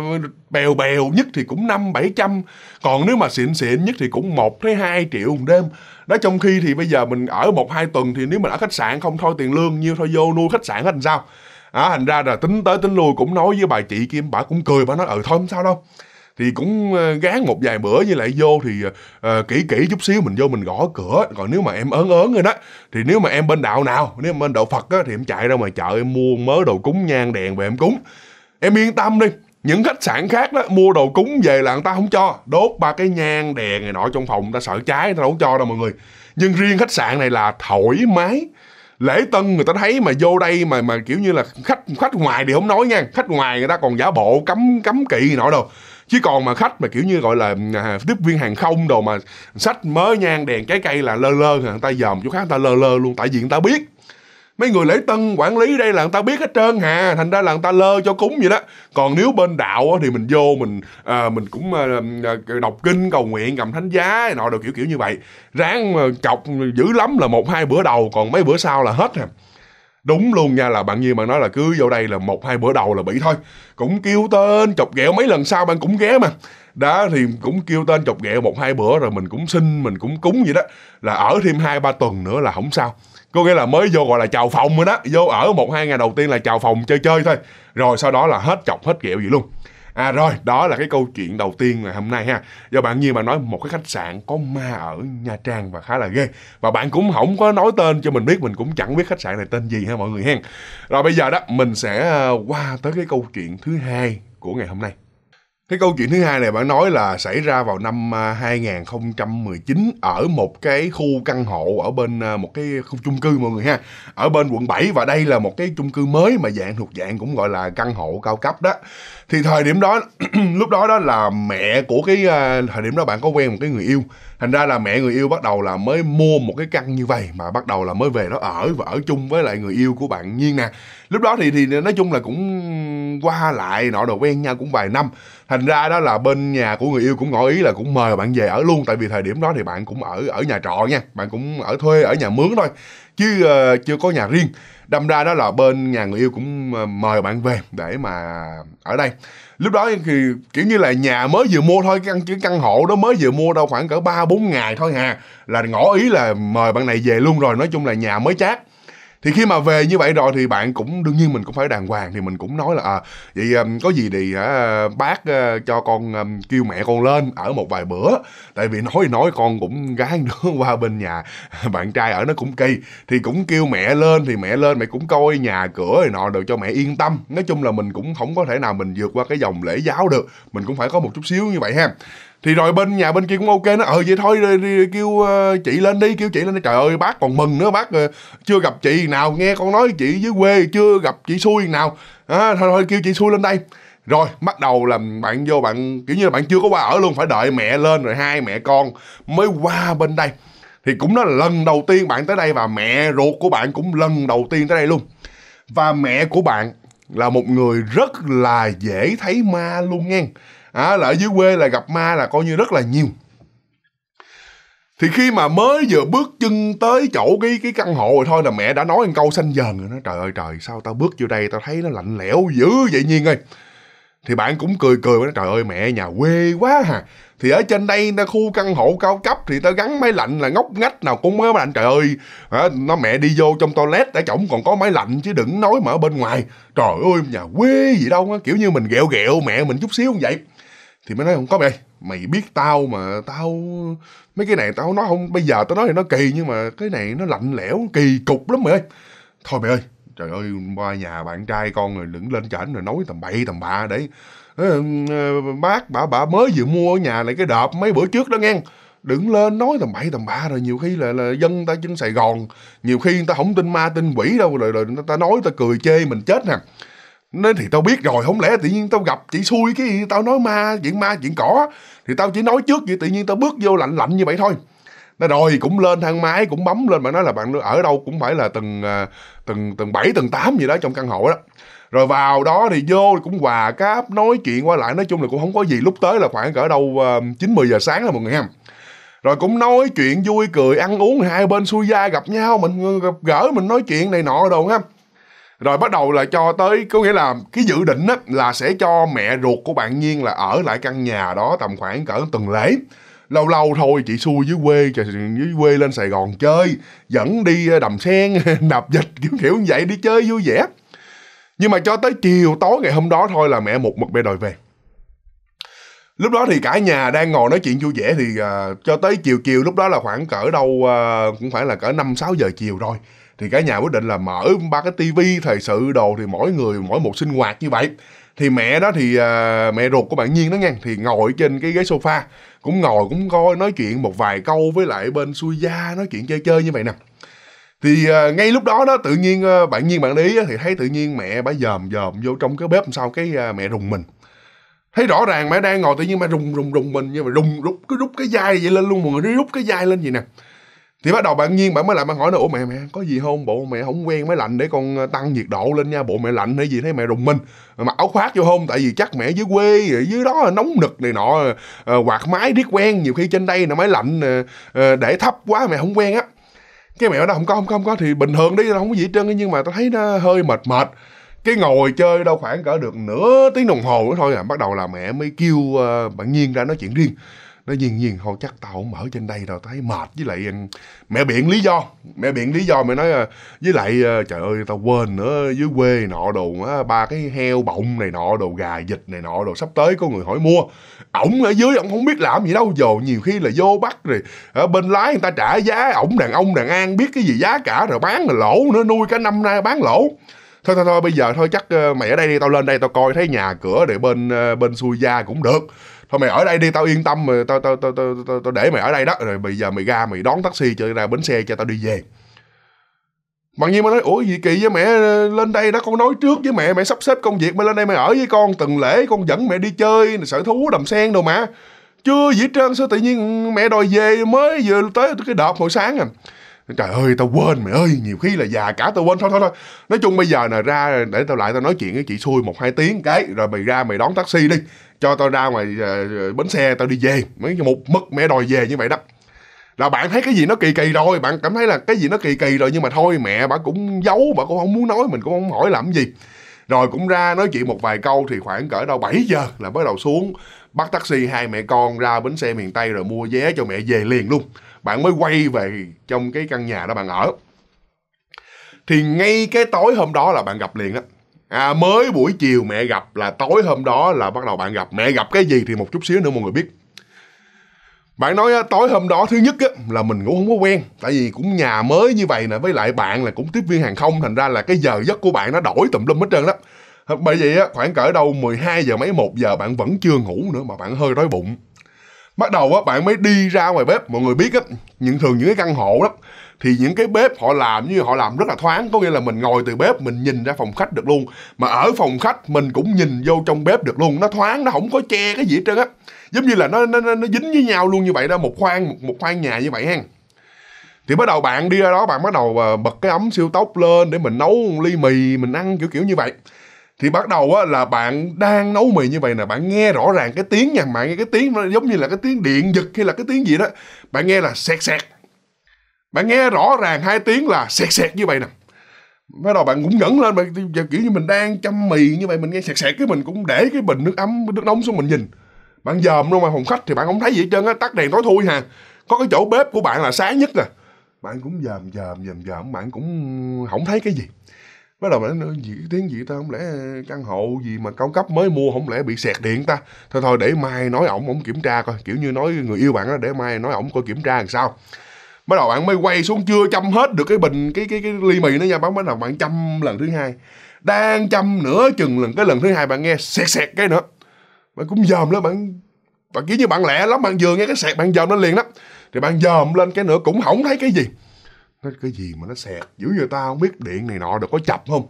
[SPEAKER 1] bèo bèo nhất thì cũng năm bảy trăm còn nếu mà xịn xịn nhất thì cũng một tới hai triệu một đêm đó trong khi thì bây giờ mình ở một hai tuần thì nếu mà ở khách sạn không thôi tiền lương nhiêu thôi vô nuôi khách sạn thành sao à, thành ra là tính tới tính lui cũng nói với bà chị kim bà cũng cười bà nói ừ thôi không sao đâu thì cũng ờ, gán một vài bữa với lại vô thì uh, kỹ kỹ chút xíu mình vô mình gõ cửa còn nếu mà em ớn ớn rồi đó thì nếu mà em bên đạo nào nếu mà bên đạo phật á thì em chạy ra ngoài chợ em mua mớ đồ cúng nhang đèn về em cúng em yên tâm đi những khách sạn khác đó mua đồ cúng về là người ta không cho đốt ba cái nhang đèn này nọ trong phòng người ta sợ cháy người ta đâu cho đâu mọi người nhưng riêng khách sạn này là thoải mái lễ tân người ta thấy mà vô đây mà mà kiểu như là khách khách ngoài thì không nói nha khách ngoài người ta còn giả bộ cấm cấm kỵ nọ đâu chứ còn mà khách mà kiểu như gọi là à, tiếp viên hàng không đồ mà sách mới nhang đèn trái cây là lơ lơ người ta dòm chỗ khác người ta lơ lơ luôn tại vì người ta biết mấy người lễ tân quản lý đây là người ta biết hết trơn hà thành ra là người ta lơ cho cúng vậy đó còn nếu bên đạo thì mình vô mình à, mình cũng à, à đọc kinh cầu nguyện cầm thánh giá nọ đồ kiểu kiểu như vậy ráng chọc dữ lắm là một hai bữa đầu còn mấy bữa sau là hết à đúng luôn nha là bạn như bạn nói là cứ vô đây là một hai bữa đầu là bị thôi cũng kêu tên chọc ghẹo mấy lần sau bạn cũng ghé mà đó thì cũng kêu tên chọc ghẹo một hai bữa rồi mình cũng xin mình cũng cúng vậy đó là ở thêm hai ba tuần nữa là không sao có nghĩa là mới vô gọi là chào phòng rồi đó vô ở một hai ngày đầu tiên là chào phòng chơi chơi thôi rồi sau đó là hết chọc hết ghẹo vậy luôn À rồi, đó là cái câu chuyện đầu tiên ngày hôm nay ha. Do bạn nhiên mà nói một cái khách sạn có ma ở Nha Trang và khá là ghê. Và bạn cũng không có nói tên cho mình biết, mình cũng chẳng biết khách sạn này tên gì ha mọi người hen. Rồi bây giờ đó, mình sẽ ờ, qua tới cái câu chuyện thứ hai của ngày hôm nay. Cái câu chuyện thứ hai này bạn nói là xảy ra vào năm 2019 à, ở một cái khu căn hộ ở bên à, một cái khu chung cư mọi người ha. Ở bên quận 7 và đây là một cái chung cư mới mà dạng thuộc dạng cũng gọi là căn hộ cao cấp đó thì thời điểm đó lúc đó đó là mẹ của cái à, thời điểm đó bạn có quen một cái người yêu thành ra là mẹ người yêu bắt đầu là mới mua một cái căn như vậy mà bắt đầu là mới về đó ở và ở chung với lại người yêu của bạn nhiên nè lúc đó thì thì nói chung là cũng qua lại nọ đồ quen nhau cũng vài năm thành ra đó là bên nhà của người yêu cũng ngỏ ý là cũng mời bạn về ở luôn tại vì thời điểm đó thì bạn cũng ở ở nhà trọ nha bạn cũng ở thuê ở nhà mướn thôi chứ uh, chưa có nhà riêng đâm ra đó là bên nhà người yêu cũng ờ, mời bạn về để mà ở đây lúc đó thì kiểu như là nhà mới vừa mua thôi căn cái căn hộ đó mới vừa mua đâu khoảng cỡ ba bốn ngày thôi hà là ngỏ ý là mời bạn này về luôn rồi nói chung là nhà mới chát thì khi mà về như vậy rồi thì bạn cũng đương nhiên mình cũng phải đàng hoàng thì mình cũng nói là à vậy um, có gì thì uh, bác uh, cho con um, kêu mẹ con lên ở một vài bữa tại vì nói nói con cũng gái nữa qua bên nhà bạn trai ở nó cũng kỳ thì cũng kêu mẹ lên thì mẹ lên mẹ cũng coi nhà cửa rồi nọ được cho mẹ yên tâm nói chung là mình cũng không có thể nào mình vượt qua cái dòng lễ giáo được mình cũng phải có một chút xíu như vậy ha thì rồi bên nhà bên kia cũng ok nó ờ vậy thôi đi, đi, kêu uh, chị lên đi kêu chị lên đi trời ơi bác còn mừng nữa bác uh, chưa gặp chị nào nghe con nói chị dưới quê chưa gặp chị xui nào à, thôi thôi kêu chị xui lên đây rồi bắt đầu là bạn vô bạn kiểu như là bạn chưa có qua ở luôn phải đợi mẹ lên rồi hai mẹ con mới qua bên đây thì cũng đó là lần đầu tiên bạn tới đây và mẹ ruột của bạn cũng lần đầu tiên tới đây luôn và mẹ của bạn là một người rất là dễ thấy ma luôn nha à, là ở dưới quê là gặp ma là coi như rất là nhiều thì khi mà mới vừa bước chân tới chỗ cái cái căn hộ rồi thôi là mẹ đã nói một câu xanh dần rồi nó trời ơi trời sao tao bước vô đây tao thấy nó lạnh lẽo dữ vậy nhiên ơi thì bạn cũng cười cười nói trời ơi mẹ nhà quê quá hà thì ở trên đây ta khu căn hộ cao cấp thì tao gắn máy lạnh là ngóc ngách nào cũng mới máy lạnh trời ơi à, nó mẹ đi vô trong toilet đã chổng còn có máy lạnh chứ đừng nói mà ở bên ngoài trời ơi nhà quê gì đâu á kiểu như mình ghẹo ghẹo mẹ mình chút xíu như vậy thì mới nói không có mày mày biết tao mà tao mấy cái này tao nói không bây giờ tao nói thì nó kỳ nhưng mà cái này nó lạnh lẽo kỳ cục lắm mày ơi thôi mày ơi trời ơi qua nhà bạn trai con rồi đừng lên trển rồi nói tầm bậy tầm bạ đấy ờ, ờ, bác bà bà mới vừa mua ở nhà này cái đợp mấy bữa trước đó nghe đừng lên nói tầm bậy tầm bạ rồi nhiều khi là, là dân ta chân sài gòn nhiều khi người ta không tin ma tin quỷ đâu rồi rồi ta nói ta cười chê mình chết nè nên thì tao biết rồi không lẽ tự nhiên tao gặp chị xui cái gì tao nói ma chuyện ma chuyện cỏ thì tao chỉ nói trước vậy tự nhiên tao bước vô lạnh lạnh như vậy thôi nó rồi cũng lên thang máy cũng bấm lên mà nói là bạn ở đâu cũng phải là từng à, từng từng bảy từng tám gì đó trong căn hộ đó rồi vào đó thì vô cũng hòa cáp nói chuyện qua lại nói chung là cũng không có gì lúc tới là khoảng cỡ đâu à, chín mười giờ sáng là mọi người em rồi cũng nói chuyện vui cười ăn uống hai bên xui gia gặp nhau mình gặp gỡ mình nói chuyện này nọ đồ ha rồi bắt đầu là cho tới có nghĩa là cái dự định á, là sẽ cho mẹ ruột của bạn nhiên là ở lại căn nhà đó tầm khoảng cỡ tuần lễ lâu lâu thôi chị xui dưới quê dưới quê lên sài gòn chơi dẫn đi ờ, đầm sen nạp dịch kiểu kiểu như vậy đi chơi vui vẻ nhưng mà cho tới chiều tối ngày hôm đó thôi là mẹ một mực bê đòi về lúc đó thì cả nhà đang ngồi nói chuyện vui vẻ thì uh, cho tới chiều chiều lúc đó là khoảng cỡ đâu uh, cũng phải là cỡ năm sáu giờ chiều rồi thì cả nhà quyết định là mở ba cái tivi thời sự đồ thì mỗi người mỗi một sinh hoạt như vậy thì mẹ đó thì uh, mẹ ruột của bạn nhiên đó nha thì ngồi trên cái ghế sofa cũng ngồi cũng coi nói chuyện một vài câu với lại bên xui gia nói chuyện chơi chơi như vậy nè thì uh, ngay lúc đó đó tự nhiên uh, bạn nhiên bạn để ý thì thấy tự nhiên mẹ bả dòm dòm vô trong cái bếp sau cái uh, mẹ rùng mình thấy rõ ràng mẹ đang ngồi tự nhiên mẹ rùng rùng rùng mình nhưng mà rùng rút cứ rút cái dai vậy lên luôn mọi người rút cái dai lên vậy nè thì bắt đầu bạn nhiên bạn mới lại bạn hỏi là ủa mẹ mẹ có gì không bộ mẹ không quen máy lạnh để con ờ, tăng nhiệt độ lên nha bộ mẹ lạnh hay gì thấy mẹ rùng mình mặc áo khoác vô không tại vì chắc mẹ dưới quê dưới đó là nóng nực này nọ ờ, quạt máy riết quen nhiều khi trên đây là máy lạnh ờ, để thấp quá mẹ không quen á cái mẹ đó không có không có không có thì bình thường đi không có gì hết trơn nhưng mà tao thấy nó hơi mệt mệt cái ngồi chơi đâu khoảng cỡ được nửa tiếng đồng hồ nữa thôi à bắt đầu là mẹ mới kêu bạn nhiên ra nói chuyện riêng nó nhiên nhiên thôi chắc tao không ở trên đây đâu thấy mệt với lại ừ, mẹ biện lý do mẹ biện lý do mày nói ờ, với lại ờ, trời ơi tao quên nữa dưới quê nọ đồ ba cái heo bọng này nọ đồ gà vịt này nọ đồ sắp tới có người hỏi mua ổng ở dưới ổng không biết làm gì đâu dồ nhiều khi là vô bắt rồi ở bên lái người ta trả giá ổng đàn ông đàn an biết cái gì giá cả rồi bán là lỗ nữa nuôi cả năm nay bán lỗ thôi thôi thôi bây giờ thôi chắc ờ, mày ở đây đi tao lên đây tao coi thấy nhà cửa để bên bên xuôi gia cũng được thôi mày ở đây đi tao yên tâm mà tao tao tao tao, tao, tao để mày ở đây đó rồi bây giờ mày ra mày đón taxi cho ra bến xe cho tao đi về bằng nhiên mà nói ủa gì kỳ với mẹ lên đây đó con nói trước với mẹ mẹ sắp xếp công việc mày lên đây mày ở với con từng lễ con dẫn mẹ đi chơi sở thú đầm sen đâu mà chưa gì hết trơn sao tự nhiên mẹ đòi về mới vừa tới cái đợt hồi sáng à trời ơi tao quên mày ơi nhiều khi là già cả tao quên thôi thôi thôi nói chung bây giờ nè ra để tao lại tao nói chuyện với chị xui một hai tiếng cái rồi mày ra mày đón taxi đi cho tao ra ngoài uh, bến xe tao đi về mấy một mất mẹ đòi về như vậy đó là bạn thấy cái gì nó kỳ kỳ rồi bạn cảm thấy là cái gì nó kỳ kỳ rồi nhưng mà thôi mẹ bà cũng giấu bà cũng không muốn nói mình cũng không hỏi làm gì rồi cũng ra nói chuyện một vài câu thì khoảng cỡ đâu 7 giờ là bắt đầu xuống bắt taxi hai mẹ con ra bến xe miền tây rồi mua vé cho mẹ về liền luôn bạn mới quay về trong cái căn nhà đó bạn ở thì ngay cái tối hôm đó là bạn gặp liền đó à, mới buổi chiều mẹ gặp là tối hôm đó là bắt đầu bạn gặp mẹ gặp cái gì thì một chút xíu nữa mọi người biết bạn nói tối hôm đó thứ nhất á, là mình ngủ không có quen tại vì cũng nhà mới như vậy nè với lại bạn là cũng tiếp viên hàng không thành ra là cái giờ giấc của bạn nó đổi tùm lum hết trơn đó bởi vậy á, khoảng cỡ đâu 12 giờ mấy 1 giờ bạn vẫn chưa ngủ nữa mà bạn hơi đói bụng bắt đầu á bạn mới đi ra ngoài bếp mọi người biết á những thường những cái căn hộ đó thì những cái bếp họ làm như họ làm rất là thoáng có nghĩa là mình ngồi từ bếp mình nhìn ra phòng khách được luôn mà ở phòng khách mình cũng nhìn vô trong bếp được luôn nó thoáng nó không có che cái gì hết trơn á giống như là nó nó nó nó dính với nhau luôn như vậy đó một khoang một, một khoang nhà như vậy hen thì bắt đầu bạn đi ra đó bạn bắt đầu ờ, bật cái ấm siêu tốc lên để mình nấu ly mì mình ăn kiểu kiểu như vậy thì bắt đầu á là bạn đang nấu mì như vậy nè bạn nghe rõ ràng cái tiếng nha bạn nghe cái tiếng nó giống như là cái tiếng điện giật hay là cái tiếng gì đó bạn nghe là sẹt sẹt bạn nghe rõ ràng hai tiếng là sẹt sẹt như vậy nè bắt đầu bạn cũng ngẩng lên giờ kiểu như mình đang chăm mì như vậy mình nghe sẹt sẹt cái mình cũng để cái bình nước ấm nước nóng xuống mình nhìn bạn dòm luôn mà phòng khách thì bạn không thấy gì hết trơn á tắt đèn tối thui hà có cái chỗ bếp của bạn là sáng nhất nè à. bạn cũng dòm dòm dòm dòm bạn cũng không thấy cái gì bắt đầu nói tiếng gì ta không lẽ căn hộ gì mà cao cấp mới mua không lẽ bị sẹt điện ta thôi thôi để mai nói ổng ổng kiểm tra coi kiểu như nói người yêu bạn đó để mai nói ổng coi kiểm tra làm sao bắt đầu bạn mới quay xuống chưa chăm hết được cái bình cái cái cái ly mì nữa nha bắt đầu bạn chăm lần thứ hai đang chăm nữa chừng lần cái lần thứ hai bạn nghe sẹt sẹt cái nữa bạn cũng dòm lắm bạn bạn kiểu như bạn lẹ lắm bạn vừa nghe cái sẹt bạn dòm lên liền đó thì bạn dòm lên cái nữa cũng không thấy cái gì nó cái gì mà nó sẹt dữ giờ ta không biết điện này nọ được có chập không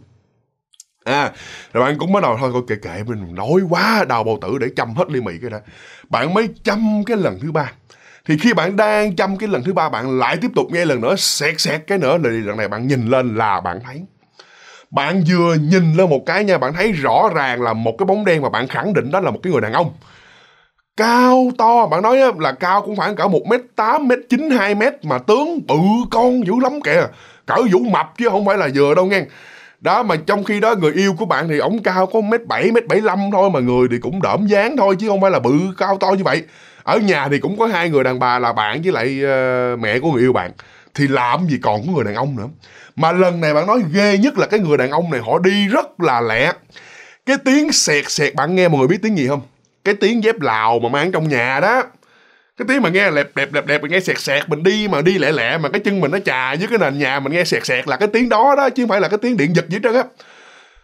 [SPEAKER 1] à rồi bạn cũng bắt đầu thôi coi kệ kệ mình nói quá đào bầu tử để chăm hết ly mì cái đã bạn mới chăm cái lần thứ ba thì khi bạn đang chăm cái lần thứ ba bạn lại tiếp tục nghe lần nữa sẹt sẹt cái nữa rồi lần này bạn nhìn lên là bạn thấy bạn vừa nhìn lên một cái nha bạn thấy rõ ràng là một cái bóng đen mà bạn khẳng định đó là một cái người đàn ông cao to bạn nói là cao cũng khoảng cỡ một m tám m chín hai m mà tướng bự con dữ lắm kìa cỡ vũ mập chứ không phải là vừa đâu nghe đó mà trong khi đó người yêu của bạn thì ổng cao có mét bảy mét bảy thôi mà người thì cũng đỡm dáng thôi chứ không phải là bự cao to như vậy ở nhà thì cũng có hai người đàn bà là bạn với lại uh, mẹ của người yêu bạn thì làm gì còn có người đàn ông nữa mà lần này bạn nói ghê nhất là cái người đàn ông này họ đi rất là lẹ cái tiếng sẹt sẹt bạn nghe mọi người biết tiếng gì không cái tiếng dép lào mà mang trong nhà đó cái tiếng mà nghe lẹp đẹp đẹp đẹp mình nghe sẹt sẹt mình đi mà đi lẹ lẹ mà cái chân mình nó chà dưới cái nền nhà mình nghe sẹt sẹt là cái tiếng đó đó chứ không phải là cái tiếng điện giật gì hết trơn á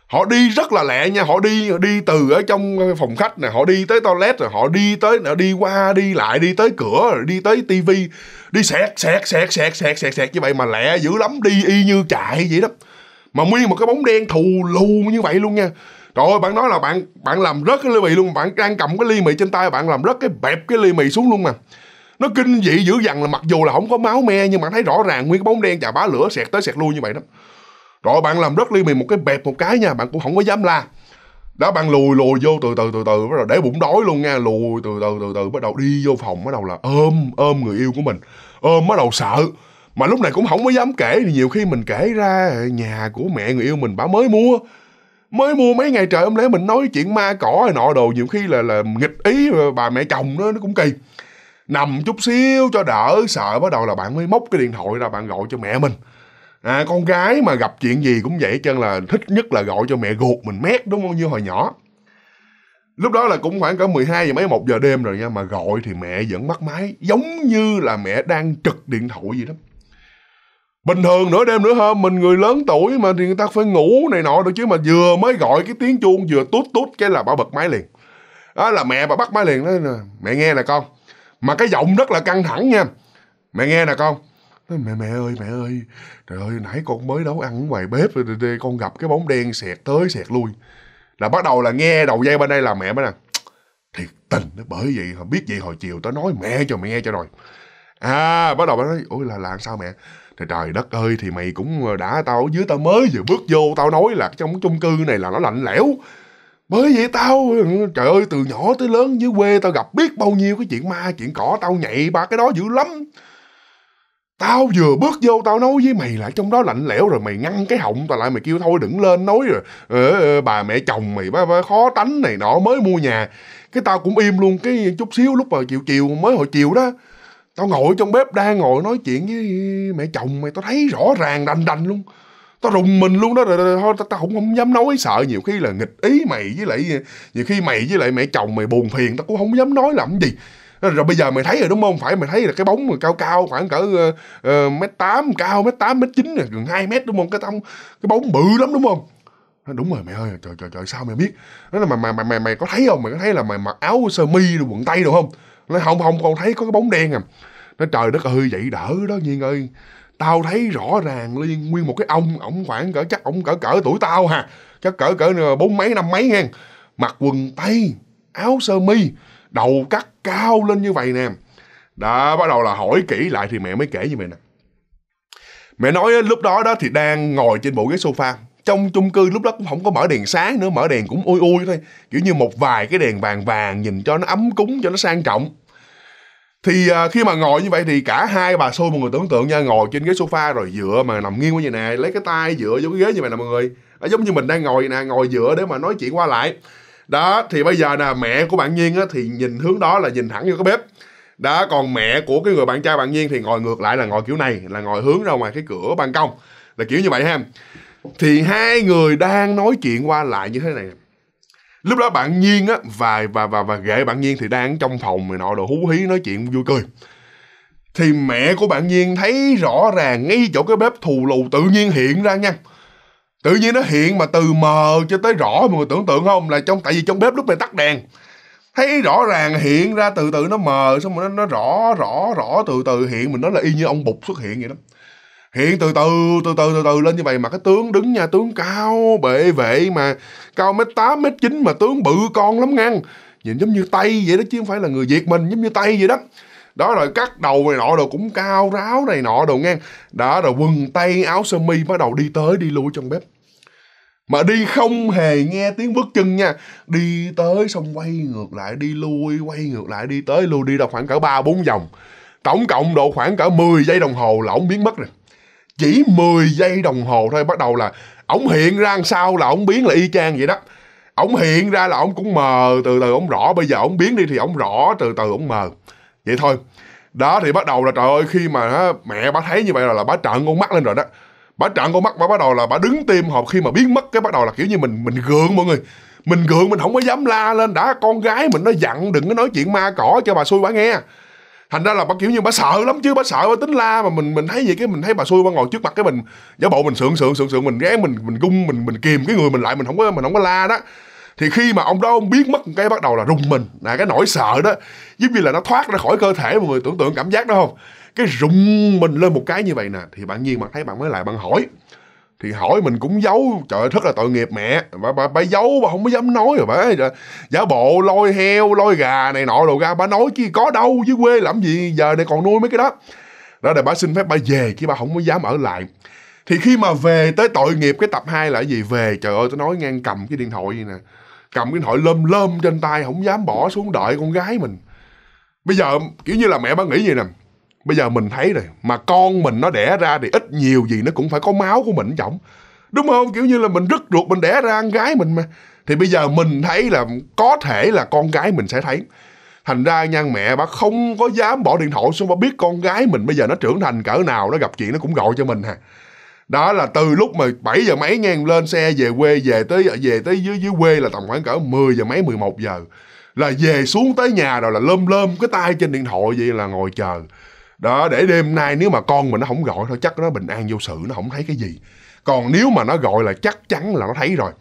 [SPEAKER 1] họ đi rất là lẹ nha họ đi đi từ ở trong phòng khách này họ đi tới toilet rồi họ đi tới họ đi qua đi lại đi tới cửa rồi đi tới tivi đi sẹt sẹt sẹt sẹt sẹt sẹt sẹt như vậy mà lẹ dữ lắm đi y như chạy vậy đó mà nguyên một cái bóng đen thù lù như vậy luôn nha trời ơi bạn nói là bạn bạn làm rớt cái ly mì luôn bạn đang cầm cái ly mì trên tay bạn làm rớt cái bẹp cái ly mì xuống luôn mà nó kinh dị dữ dằn là mặc dù là không có máu me nhưng mà thấy rõ ràng nguyên cái bóng đen chà bá lửa sẹt tới sẹt lui như vậy đó rồi bạn làm rớt ly mì một cái bẹp một cái nha bạn cũng không có dám la đó bạn lùi lùi vô từ từ từ từ bắt đầu để bụng đói luôn nha lùi từ từ từ từ bắt đầu đi vô phòng bắt đầu là ôm ôm người yêu của mình ôm bắt đầu sợ mà lúc này cũng không có dám kể thì nhiều khi mình kể ra nhà của mẹ người yêu mình bà mới mua mới mua mấy ngày trời ông lẽ mình nói chuyện ma cỏ rồi nọ đồ nhiều khi là là nghịch ý bà mẹ chồng nó nó cũng kỳ nằm chút xíu cho đỡ sợ bắt đầu là bạn mới móc cái điện thoại ra bạn gọi cho mẹ mình à, con gái mà gặp chuyện gì cũng vậy chân là thích nhất là gọi cho mẹ ruột mình mét đúng không như hồi nhỏ lúc đó là cũng khoảng cả 12 giờ mấy một giờ đêm rồi nha mà gọi thì mẹ vẫn bắt máy giống như là mẹ đang trực điện thoại gì đó bình thường nửa đêm nửa hôm mình người lớn tuổi mà thì người ta phải ngủ này nọ được chứ mà vừa mới gọi cái tiếng chuông vừa tút tút cái là bà bật máy liền đó là mẹ bà bắt máy liền nói mẹ nghe nè con mà cái giọng rất là căng thẳng nha mẹ nghe nè con mẹ mẹ ơi mẹ ơi trời ơi nãy con mới nấu ăn ngoài bếp rồi, con gặp cái bóng đen xẹt tới xẹt lui là bắt đầu là nghe đầu dây bên đây là mẹ mới nè thiệt tình bởi vậy biết gì hồi chiều tao nói mẹ cho mẹ nghe cho rồi à bắt đầu bà nói ôi là làm sao mẹ trời trời đất ơi thì mày cũng đã tao dưới tao mới vừa bước vô tao nói là trong chung cư này là nó lạnh lẽo bởi vậy tao trời ơi từ nhỏ tới lớn dưới quê tao gặp biết bao nhiêu cái chuyện ma chuyện cỏ tao nhạy ba cái đó dữ lắm tao vừa bước vô tao nói với mày là trong đó lạnh lẽo rồi mày ngăn cái họng tao lại mày kêu thôi đừng lên nói rồi ờ, ờ bà mẹ chồng mày bà, bà khó tánh này nọ mới mua nhà cái tao cũng im luôn cái chút xíu lúc mà chiều chiều mới hồi chiều đó tao ngồi trong bếp đang ngồi nói chuyện với mẹ chồng mày tao thấy rõ ràng đành đành luôn tao rùng mình luôn đó rồi, thôi tao, tao không không dám nói sợ nhiều khi là nghịch ý mày với lại nhiều khi mày với lại mẹ chồng mày buồn phiền tao cũng không dám nói làm gì rồi, rồi bây giờ mày thấy rồi đúng không phải mày thấy là cái bóng mà cao cao khoảng cỡ uh, mét tám cao mét tám mét chín gần hai mét đúng không cái tông cái bóng bự lắm đúng không đúng rồi mẹ ơi trời trời trời sao mày biết nó là mày mày mày mày có thấy không mày có thấy là mày mặc áo sơ mi rồi quần tây đúng không nó không không còn thấy có cái bóng đen à nó trời đất ơi vậy đỡ đó nhiên ơi tao thấy rõ ràng liên nguyên một cái ông ổng khoảng cỡ chắc ổng cỡ cỡ tuổi tao hà chắc cỡ cỡ bốn mấy năm mấy hen mặc quần tây áo sơ mi đầu cắt cao lên như vậy nè đã bắt đầu là hỏi kỹ lại thì mẹ mới kể như vậy nè mẹ nói lúc đó đó thì đang ngồi trên bộ ghế sofa trong chung cư lúc đó cũng không có mở đèn sáng nữa mở đèn cũng ôi ôi thôi kiểu như một vài cái đèn vàng vàng nhìn cho nó ấm cúng cho nó sang trọng thì à, khi mà ngồi như vậy thì cả hai bà xôi mọi người tưởng tượng nha ngồi trên ghế sofa rồi dựa mà nằm nghiêng như vậy nè lấy cái tay dựa vô cái ghế như vậy nè mọi người đó, giống như mình đang ngồi nè ngồi dựa để mà nói chuyện qua lại đó thì bây giờ nè mẹ của bạn nhiên á, thì nhìn hướng đó là nhìn thẳng vô cái bếp đó còn mẹ của cái người bạn trai bạn nhiên thì ngồi ngược lại là ngồi kiểu này là ngồi hướng ra ngoài cái cửa ban công là kiểu như vậy ha thì hai người đang nói chuyện qua lại như thế này lúc đó bạn nhiên á và và và và ghệ bạn nhiên thì đang trong phòng này nọ đồ hú hí nói chuyện vui cười thì mẹ của bạn nhiên thấy rõ ràng ngay chỗ cái bếp thù lù tự nhiên hiện ra nha tự nhiên nó hiện mà từ mờ cho tới rõ mọi người tưởng tượng không là trong tại vì trong bếp lúc này tắt đèn thấy rõ ràng hiện ra từ từ nó mờ xong rồi nó, nó rõ rõ rõ từ từ hiện mình nói là y như ông bụt xuất hiện vậy đó hiện từ từ từ từ từ từ lên như vậy mà cái tướng đứng nha tướng cao bệ vệ mà cao mét tám mét chín mà tướng bự con lắm ngang nhìn giống như tây vậy đó chứ không phải là người việt mình giống như tây vậy đó đó rồi cắt đầu này nọ đồ cũng cao ráo này nọ đồ ngang đã rồi quần tay áo sơ mi bắt đầu đi tới đi lui trong bếp mà đi không hề nghe tiếng bước chân nha đi tới xong quay ngược lại đi lui quay ngược lại đi tới lui đi đâu khoảng cỡ ba bốn vòng tổng cộng độ khoảng cỡ 10 giây đồng hồ là ổng biến mất rồi chỉ 10 giây đồng hồ thôi bắt đầu là ổng hiện ra sao là ổng biến là y chang vậy đó ổng hiện ra là ổng cũng mờ từ từ ổng rõ bây giờ ổng biến đi thì ổng rõ từ từ ổng mờ vậy thôi đó thì bắt đầu là trời ơi khi mà á, mẹ bà thấy như vậy là, là bà trợn con mắt lên rồi đó bà trợn con mắt bà bắt đầu là bà đứng tim hộp khi mà biến mất cái bắt đầu là kiểu như mình mình gượng mọi người mình gượng mình không có dám la lên đã con gái mình nó dặn đừng có nói chuyện ma cỏ cho bà xui bà nghe thành ra là bà kiểu như bà sợ lắm chứ bà sợ bà tính la mà mình mình thấy vậy cái mình thấy bà xui bà ngồi trước mặt cái mình giả bộ mình sượng sượng sượng sượng mình ráng mình mình gung mình mình kìm cái người mình lại mình không có mình không có la đó thì khi mà ông đó ông biết mất một cái bắt đầu là rùng mình là cái nỗi sợ đó giống như là nó thoát ra khỏi cơ thể mọi người tưởng tượng cảm giác đó không cái rùng mình lên một cái như vậy nè thì bạn nhiên bạn thấy bạn mới lại bạn hỏi thì hỏi mình cũng giấu trời ơi, rất là tội nghiệp mẹ bà bà, bà giấu bà không có dám nói rồi bà giả bộ lôi heo lôi gà này nọ đồ ra bà nói chứ có đâu dưới quê làm gì giờ này còn nuôi mấy cái đó đó là bà xin phép bà về chứ bà không có dám ở lại thì khi mà về tới tội nghiệp cái tập 2 là gì về trời ơi tôi nói ngang cầm cái điện thoại vậy nè cầm cái điện thoại lơm lơm trên tay không dám bỏ xuống đợi con gái mình bây giờ kiểu như là mẹ bà nghĩ gì nè bây giờ mình thấy rồi mà con mình nó đẻ ra thì ít nhiều gì nó cũng phải có máu của mình trọng đúng không kiểu như là mình rứt ruột mình đẻ ra con gái mình mà thì bây giờ mình thấy là có thể là con gái mình sẽ thấy thành ra nhan mẹ bà không có dám bỏ điện thoại xuống bà biết con gái mình bây giờ nó trưởng thành cỡ nào nó gặp chuyện nó cũng gọi cho mình hà đó là từ lúc mà 7 giờ mấy ngang lên xe về quê về tới về tới dưới dưới quê là tầm khoảng cỡ 10 giờ mấy 11 giờ là về xuống tới nhà rồi là lơm lơm cái tay trên điện thoại vậy là ngồi chờ đó để đêm nay nếu mà con mình nó không gọi thôi chắc nó bình an vô sự nó không thấy cái gì còn nếu mà nó gọi là chắc chắn là nó thấy rồi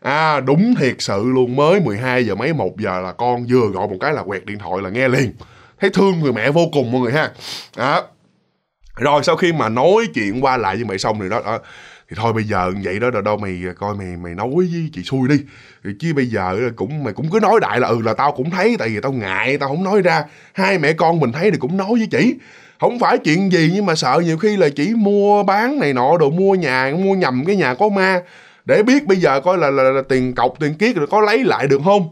[SPEAKER 1] à đúng thiệt sự luôn mới 12 giờ mấy một giờ là con vừa gọi một cái là quẹt điện thoại là nghe liền thấy thương người mẹ vô cùng mọi người ha đó rồi sau khi mà nói chuyện qua lại như vậy xong thì đó, đó thì thôi bây giờ vậy đó rồi đâu mày à, coi mày mày nói với chị xui đi chứ bây giờ cũng mày cũng cứ nói đại là ừ là tao cũng thấy tại vì tao ngại tao không nói ra hai mẹ con mình thấy thì cũng nói với chị không phải chuyện gì nhưng mà sợ nhiều khi là chỉ mua bán này nọ đồ mua nhà mua nhầm cái nhà có ma để biết bây giờ coi là, là, là tiền cọc tiền kiết rồi có lấy lại được không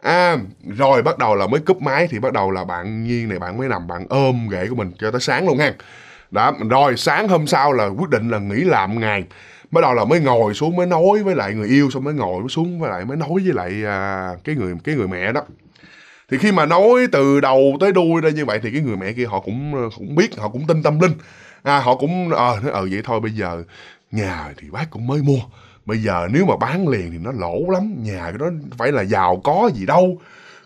[SPEAKER 1] à rồi bắt đầu là mới cúp máy thì bắt đầu là bạn nhiên này bạn mới nằm bạn ôm ghệ của mình cho tới sáng luôn ha đó rồi sáng hôm sau là quyết định là nghỉ làm ngày mới đầu là mới ngồi xuống mới nói với lại người yêu xong mới ngồi xuống với lại mới nói với lại à, cái người cái người mẹ đó thì khi mà nói từ đầu tới đuôi ra như vậy thì cái người mẹ kia họ cũng ờ, cũng biết họ cũng tin tâm linh à, họ cũng ờ à, ừ vậy thôi bây giờ nhà thì bác cũng mới mua bây giờ nếu mà bán liền thì nó lỗ lắm nhà cái đó phải là giàu có gì đâu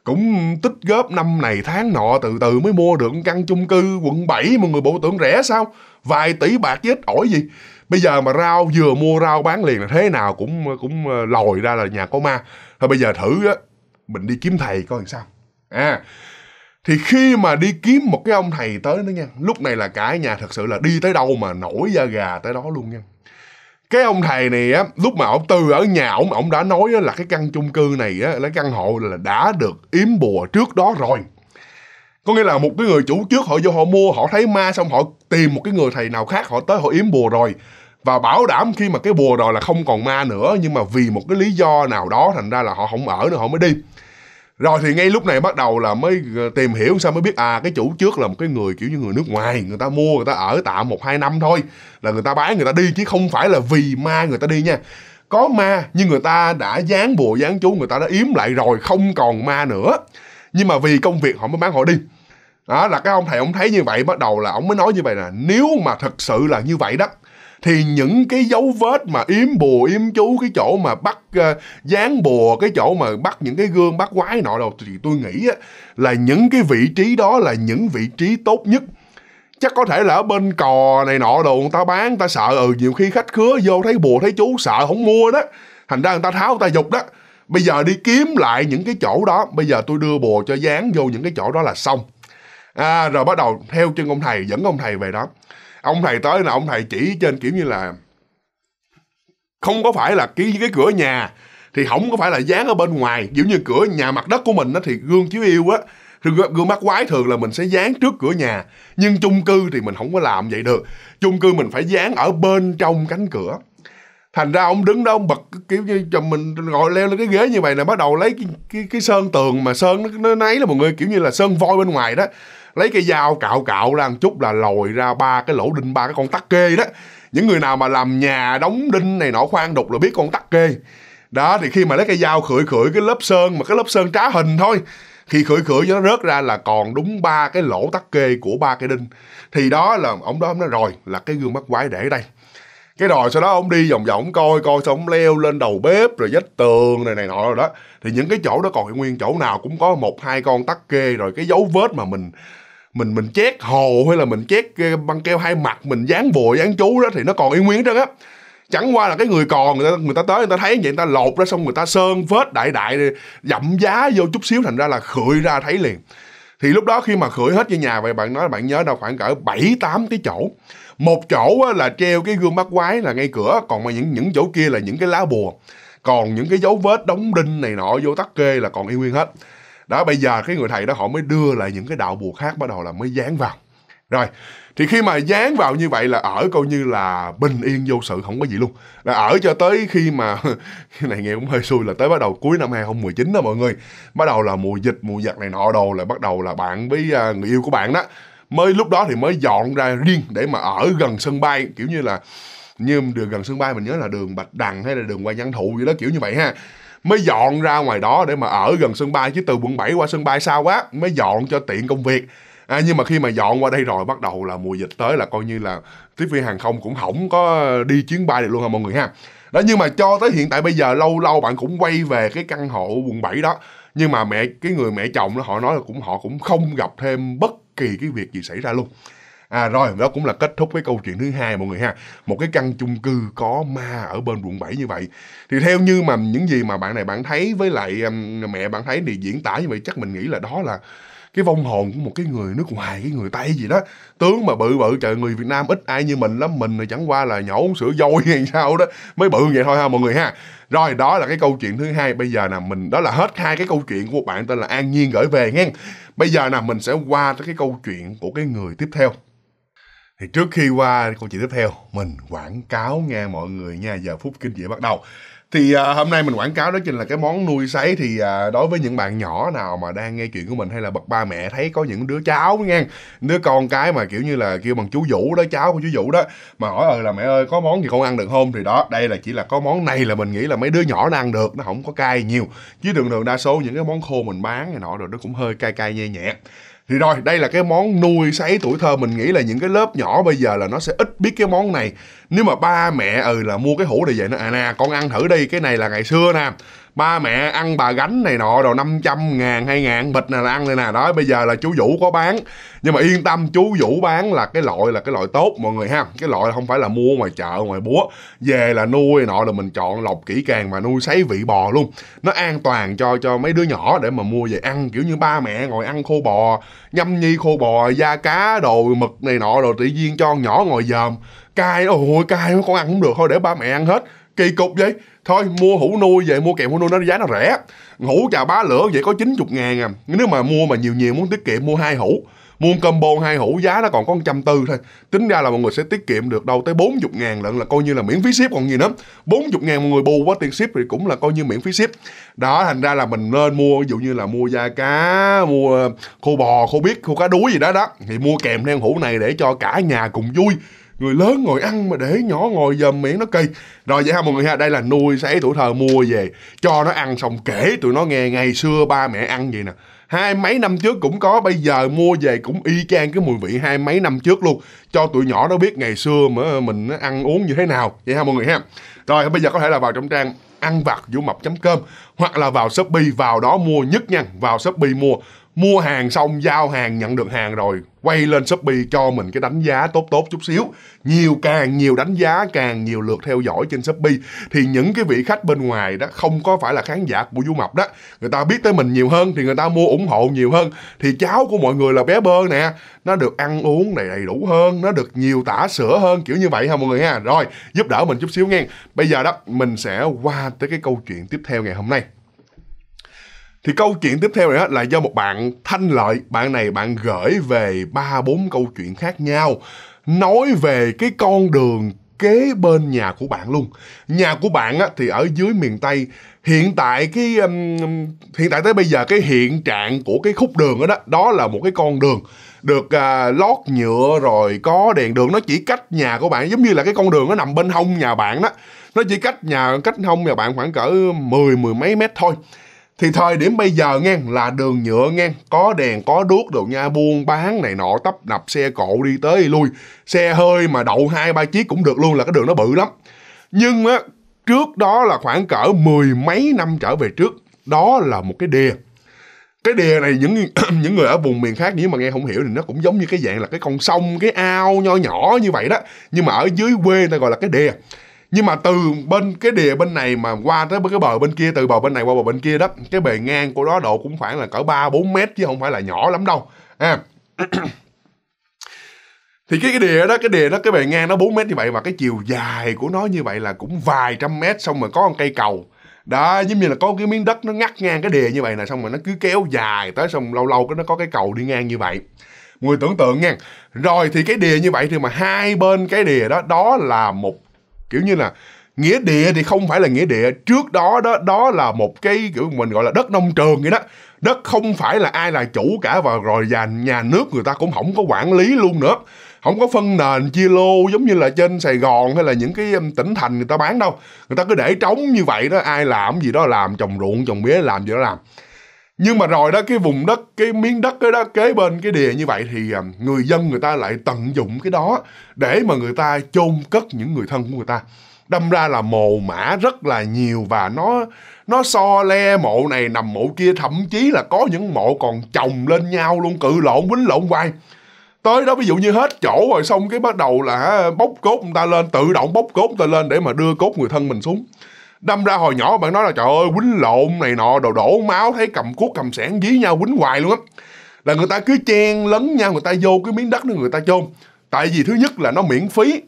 [SPEAKER 1] cũng tích góp năm này tháng nọ từ từ mới mua được căn chung cư quận 7 mà người bộ tưởng rẻ sao vài tỷ bạc chứ ít ỏi gì bây giờ mà rau vừa mua rau bán liền là thế nào cũng cũng ờ, lòi ra là nhà có ma thôi bây giờ thử á mình đi kiếm thầy coi làm sao à thì khi mà đi kiếm một cái ông thầy tới đó nha lúc này là cả nhà thật sự là đi tới đâu mà nổi da gà tới đó luôn nha cái ông thầy này á lúc mà ông từ ở nhà ông ông đã nói là cái căn chung cư này á là căn hộ là đã được yếm bùa trước đó rồi có nghĩa là một cái người chủ trước họ vô họ mua họ thấy ma xong họ tìm một cái người thầy nào khác họ tới họ yếm bùa rồi và bảo đảm khi mà cái bùa rồi là không còn ma nữa nhưng mà vì một cái lý do nào đó thành ra là họ không ở nữa họ mới đi rồi thì ngay lúc này bắt đầu là mới ờ, tìm hiểu sao mới biết à cái chủ trước là một cái người kiểu như người nước ngoài người ta mua người ta ở tạm một hai năm thôi là người ta bán người ta đi chứ không phải là vì ma người ta đi nha có ma nhưng người ta đã dán bùa dán chú người ta đã yếm lại rồi không còn ma nữa nhưng mà vì công việc họ mới bán họ đi đó là cái ông thầy ông thấy như vậy bắt đầu là ông mới nói như vậy là nếu mà thật sự là như vậy đó thì những cái dấu vết mà yếm bùa yếm chú cái chỗ mà bắt uh, dán bùa cái chỗ mà bắt những cái gương bắt quái nọ đâu thì tôi nghĩ á, là những cái vị trí đó là những vị trí tốt nhất chắc có thể là ở bên cò này nọ đồ người ta bán người ta sợ ừ nhiều khi khách khứa vô thấy bùa thấy chú sợ không mua đó thành ra người ta tháo người ta dục đó bây giờ đi kiếm lại những cái chỗ đó bây giờ tôi đưa bùa cho dán vô những cái chỗ đó là xong à, rồi bắt đầu theo chân ông thầy dẫn ông thầy về đó ông thầy tới là ông thầy chỉ trên kiểu như là không có phải là cái cái cửa nhà thì không có phải là dán ở bên ngoài giống như cửa nhà mặt đất của mình đó, thì gương chiếu yêu á thì gương mắt quái thường là mình sẽ dán trước cửa nhà nhưng chung cư thì mình không có làm vậy được chung cư mình phải dán ở bên trong cánh cửa thành ra ông đứng đó ông bật kiểu như cho mình ngồi leo lên cái ghế như vậy là bắt đầu lấy cái, cái, cái sơn tường mà sơn nó, nó ấy là mọi người kiểu như là sơn voi bên ngoài đó lấy cái dao cạo cạo ra một chút là lồi ra ba cái lỗ đinh ba cái con tắc kê đó những người nào mà làm nhà đóng đinh này nọ khoan đục là biết con tắc kê đó thì khi mà lấy cái dao khửi khửi cái lớp sơn mà cái lớp sơn trá hình thôi khi khửi khửi cho nó rớt ra là còn đúng ba cái lỗ tắc kê của ba cái đinh thì đó là ông đó ổng nói rồi là cái gương mắt quái để đây cái rồi sau đó ông đi vòng vòng coi coi xong ông leo lên đầu bếp rồi vách tường này này nọ rồi đó thì những cái chỗ đó còn nguyên chỗ nào cũng có một hai con tắc kê rồi cái dấu vết mà mình mình mình chét hồ hay là mình chét băng keo hai mặt mình dán vội dán chú đó thì nó còn y nguyên hết á chẳng qua là cái người còn người ta người ta tới người ta thấy vậy người ta lột ra xong người ta sơn vết đại đại dậm giá vô chút xíu thành ra là khượi ra thấy liền thì lúc đó khi mà khưởi hết về nhà vậy bạn nói bạn nhớ đâu khoảng cỡ 7 8 cái chỗ. Một chỗ là treo cái gương bát quái là ngay cửa, còn mà những những chỗ kia là những cái lá bùa. Còn những cái dấu vết đóng đinh này nọ vô tắc kê là còn y nguyên hết đó bây giờ cái người thầy đó họ mới đưa lại những cái đạo buộc khác bắt đầu là mới dán vào rồi thì khi mà dán vào như vậy là ở coi như là bình yên vô sự không có gì luôn là ở cho tới khi mà cái này nghe cũng hơi xui là tới bắt đầu cuối năm 2019 đó mọi người bắt đầu là mùa dịch mùa giặc này nọ đồ là bắt đầu là bạn với à, người yêu của bạn đó mới lúc đó thì mới dọn ra riêng để mà ở gần sân bay kiểu như là như đường gần sân bay mình nhớ là đường Bạch Đằng hay là đường qua Văn Thụ gì đó kiểu như vậy ha mới dọn ra ngoài đó để mà ở gần sân bay chứ từ quận 7 qua sân bay xa quá mới dọn cho tiện công việc à, nhưng mà khi mà dọn qua đây rồi bắt đầu là mùa dịch tới là coi như là tiếp viên hàng không cũng không có đi chuyến bay được luôn hả mọi người ha đó nhưng mà cho tới hiện tại bây giờ lâu lâu bạn cũng quay về cái căn hộ quận 7 đó nhưng mà mẹ cái người mẹ chồng đó họ nói là cũng họ cũng không gặp thêm bất kỳ cái việc gì xảy ra luôn à, rồi đó cũng là kết thúc với câu chuyện thứ hai mọi người ha một cái căn chung cư có ma ở bên quận 7 như vậy thì theo như mà những gì mà bạn này bạn thấy với lại um, mẹ bạn thấy thì diễn tả như vậy chắc mình nghĩ là đó là cái vong hồn của một cái người nước ngoài cái người tây gì đó tướng mà bự bự trời người việt nam ít ai như mình lắm mình là chẳng qua là nhổ sữa dôi hay sao đó mới bự vậy thôi ha mọi người ha rồi đó là cái câu chuyện thứ hai bây giờ là mình đó là hết hai cái câu chuyện của một bạn tên là an nhiên gửi về nghe bây giờ là mình sẽ qua tới cái câu chuyện của cái người tiếp theo thì trước khi qua câu chuyện tiếp theo mình quảng cáo nghe mọi người nha giờ phút kinh dị bắt đầu thì à, hôm nay mình quảng cáo đó chính là cái món nuôi sấy thì à, đối với những bạn nhỏ nào mà đang nghe chuyện của mình hay là bậc ba mẹ thấy có những đứa cháu nghe đứa con cái mà kiểu như là kêu bằng chú vũ đó cháu của chú vũ đó mà hỏi ờ là mẹ ơi có món gì không ăn được không thì đó đây là chỉ là có món này là mình nghĩ là mấy đứa nhỏ nó ăn được nó không có cay nhiều chứ đường đường đa số những cái món khô mình bán này nọ rồi nó cũng hơi cay cay nhẹ nhẹ thì rồi đây là cái món nuôi sấy tuổi thơ mình nghĩ là những cái lớp nhỏ bây giờ là nó sẽ ít biết cái món này nếu mà ba mẹ ừ là mua cái hũ này vậy nó à nè con ăn thử đi cái này là ngày xưa nè ba mẹ ăn bà gánh này nọ đồ 500 ngàn hai ngàn bịch này là ăn đây nè đó bây giờ là chú Vũ có bán nhưng mà yên tâm chú Vũ bán là cái loại là cái loại tốt mọi người ha cái loại không phải là mua ngoài chợ ngoài búa về là nuôi nọ là mình chọn lọc kỹ càng và nuôi sấy vị bò luôn nó an toàn cho cho mấy đứa nhỏ để mà mua về ăn kiểu như ba mẹ ngồi ăn khô bò nhâm nhi khô bò da cá đồ mực này nọ đồ tự nhiên cho nhỏ ngồi dòm cay ôi cay con ăn cũng được thôi để ba mẹ ăn hết kỳ cục vậy thôi mua hũ nuôi về mua kèm hũ nuôi nó giá nó rẻ hũ chà bá lửa vậy có 90 ngàn à nếu mà mua mà nhiều nhiều muốn tiết kiệm mua hai hũ mua combo hai hũ giá nó còn có tư thôi tính ra là mọi người sẽ tiết kiệm được đâu tới 40 ngàn lận là coi như là miễn phí ship còn gì nữa 40 ngàn mọi người bù quá tiền ship thì cũng là coi như miễn phí ship đó thành ra là mình nên mua ví dụ như là mua da cá mua ờ, khô bò khô biết khô cá đuối gì đó đó thì mua kèm theo hũ này để cho cả nhà cùng vui người lớn ngồi ăn mà để nhỏ ngồi dầm miệng nó kỳ rồi vậy ha mọi người ha đây là nuôi sấy tuổi thơ mua về cho nó ăn xong kể tụi nó nghe ngày xưa ba mẹ ăn vậy nè hai mấy năm trước cũng có bây giờ mua về cũng y chang cái mùi vị hai mấy năm trước luôn cho tụi nhỏ nó biết ngày xưa mà mình ăn uống như thế nào vậy ha mọi người ha rồi bây giờ có thể là vào trong trang ăn vặt vũ mập chấm cơm hoặc là vào shopee vào đó mua nhất nha vào shopee mua mua hàng xong giao hàng nhận được hàng rồi quay lên shopee cho mình cái đánh giá tốt tốt chút xíu nhiều càng nhiều đánh giá càng nhiều lượt theo dõi trên shopee thì những cái vị khách bên ngoài đó không có phải là khán giả của du mập đó người ta biết tới mình nhiều hơn thì người ta mua ủng hộ nhiều hơn thì cháu của mọi người là bé bơ nè nó được ăn uống này đầy đủ hơn nó được nhiều tả sữa hơn kiểu như vậy ha mọi người ha rồi giúp đỡ mình chút xíu nghe bây giờ đó mình sẽ qua tới cái câu chuyện tiếp theo ngày hôm nay thì câu chuyện tiếp theo này là do một bạn thanh lợi bạn này bạn gửi về ba bốn câu chuyện khác nhau nói về cái con đường kế bên nhà của bạn luôn nhà của bạn á, thì ở dưới miền tây hiện tại cái um, hiện tại tới bây giờ cái hiện trạng của cái khúc đường đó đó, đó là một cái con đường được uh, lót nhựa rồi có đèn đường nó chỉ cách nhà của bạn giống như là cái con đường nó nằm bên hông nhà bạn đó nó chỉ cách nhà cách hông nhà bạn khoảng cỡ mười mười mấy mét thôi thì thời điểm bây giờ nghe là đường nhựa nghe có đèn có đuốc đồ nha buôn bán này nọ tấp nập xe cộ đi tới lui xe hơi mà đậu hai ba chiếc cũng được luôn là cái đường nó bự lắm nhưng á trước đó là khoảng cỡ mười mấy năm trở về trước đó là một cái đìa cái đìa này những những người ở vùng miền khác nếu mà nghe không hiểu thì nó cũng giống như cái dạng là cái con sông cái ao nho nhỏ như vậy đó nhưng mà ở dưới quê người ta gọi là cái đìa nhưng mà từ bên cái đìa bên này mà qua tới cái bờ bên kia từ bờ bên này qua bờ bên kia đó cái bề ngang của nó độ cũng khoảng là cỡ ba bốn mét chứ không phải là nhỏ lắm đâu à. thì cái, cái đìa đó cái đìa đó cái bề ngang nó 4 mét như vậy mà cái chiều dài của nó như vậy là cũng vài trăm mét xong rồi có con cây cầu đó giống như là có cái miếng đất nó ngắt ngang cái đìa như vậy là xong rồi nó cứ kéo dài tới xong lâu lâu cái nó có cái cầu đi ngang như vậy người tưởng tượng nha rồi thì cái đìa như vậy thì mà hai bên cái đìa đó đó là một kiểu như là nghĩa địa thì không phải là nghĩa địa trước đó đó đó là một cái kiểu mình gọi là đất nông trường vậy đó đất không phải là ai là chủ cả và rồi và nhà nước người ta cũng không có quản lý luôn nữa không có phân nền chia lô giống như là trên Sài Gòn hay là những cái um, tỉnh thành người ta bán đâu người ta cứ để trống như vậy đó ai làm gì đó làm trồng ruộng trồng mía làm gì đó làm nhưng mà rồi đó cái vùng đất cái miếng đất cái đó kế bên cái đìa như vậy thì à, người dân người ta lại tận dụng cái đó để mà người ta chôn cất những người thân của người ta đâm ra là mồ mã rất là nhiều và nó nó so le mộ này nằm mộ kia thậm chí là có những mộ còn chồng lên nhau luôn cự lộn quýnh lộn quay tới đó ví dụ như hết chỗ rồi xong cái bắt đầu là bốc cốt người ta lên tự động bốc cốt người ta lên để mà đưa cốt người thân mình xuống đâm ra hồi nhỏ bạn nói là trời ơi quýnh lộn này nọ đồ đổ máu thấy cầm cuốc cầm sẻn dí nhau quýnh hoài luôn á là người ta cứ chen lấn nhau người ta vô cái miếng đất đó người ta chôn tại vì thứ nhất là nó miễn phí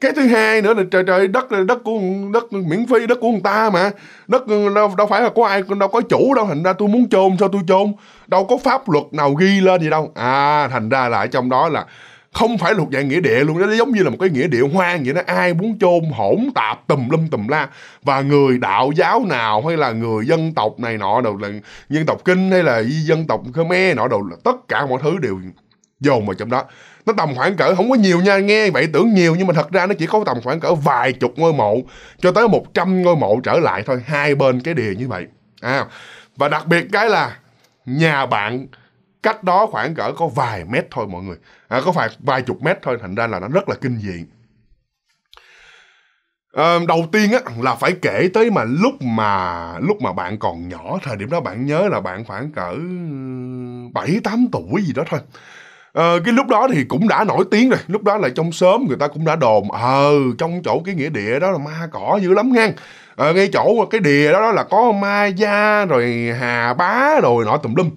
[SPEAKER 1] cái thứ hai nữa là trời trời đất là đất của đất miễn phí đất của người ta mà đất ừ, đâu, đâu phải là có ai đâu có chủ đâu thành ra tôi muốn chôn sao tôi chôn đâu có pháp luật nào ghi lên gì đâu à thành ra lại trong đó là không phải thuộc dạng nghĩa địa luôn đó nó giống như là một cái nghĩa địa hoang vậy đó ai muốn chôn hỗn tạp tùm lum tùm la và người đạo giáo nào hay là người dân tộc này nọ đều là dân tộc kinh hay là dân tộc khmer nọ đều là tất cả mọi thứ đều dồn vào trong đó nó tầm khoảng cỡ không có nhiều nha nghe vậy tưởng nhiều nhưng mà thật ra nó chỉ có tầm khoảng cỡ vài chục ngôi mộ cho tới 100 ngôi mộ trở lại thôi hai bên cái địa như vậy à và đặc biệt cái là nhà bạn cách đó khoảng cỡ có vài mét thôi mọi người à, có phải vài chục mét thôi thành ra là nó rất là kinh dị à, đầu tiên á, là phải kể tới mà lúc mà lúc mà bạn còn nhỏ thời điểm đó bạn nhớ là bạn khoảng cỡ bảy tám tuổi gì đó thôi Ờ, cái lúc đó thì cũng đã nổi tiếng rồi lúc đó là trong xóm người ta cũng đã đồn ờ trong chỗ cái nghĩa địa đó là ma cỏ dữ lắm ngang ờ, ngay chỗ cái địa đó là có ma gia rồi hà bá rồi nọ tùm lum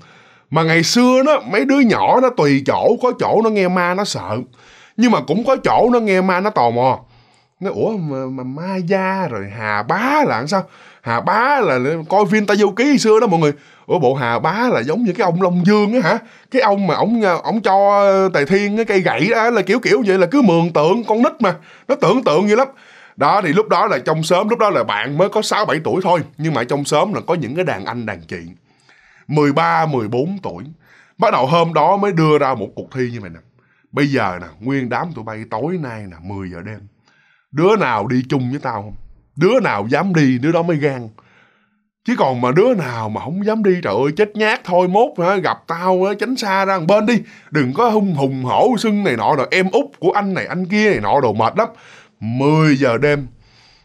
[SPEAKER 1] mà ngày xưa đó mấy đứa nhỏ nó tùy chỗ có chỗ nó nghe ma nó sợ nhưng mà cũng có chỗ nó nghe ma nó tò mò nó ủa mà, mà ma gia rồi hà bá là làm sao hà bá là coi phim ta ký xưa đó mọi người ủa bộ hà bá là giống như cái ông long dương á hả cái ông mà ổng ờ, ổng cho ờ, tài thiên cái cây gậy đó là kiểu kiểu vậy là cứ mường tượng con nít mà nó tưởng tượng như lắm đó thì lúc đó là trong sớm lúc đó là bạn mới có sáu bảy tuổi thôi nhưng mà trong sớm là có những cái đàn anh đàn chị 13, 14 tuổi. Bắt đầu hôm đó mới đưa ra một cuộc thi như vậy nè. Bây giờ nè, nguyên đám tụi bay tối nay nè, 10 giờ đêm. Đứa nào đi chung với tao không? Đứa nào dám đi, đứa đó mới gan. Chứ còn mà đứa nào mà không dám đi, trời ơi, chết nhát thôi, mốt hả, gặp tao hả, tránh xa ra bên đi. Đừng có hung hùng hổ sưng này nọ, rồi em út của anh này, anh kia này nọ, đồ mệt lắm. 10 giờ đêm,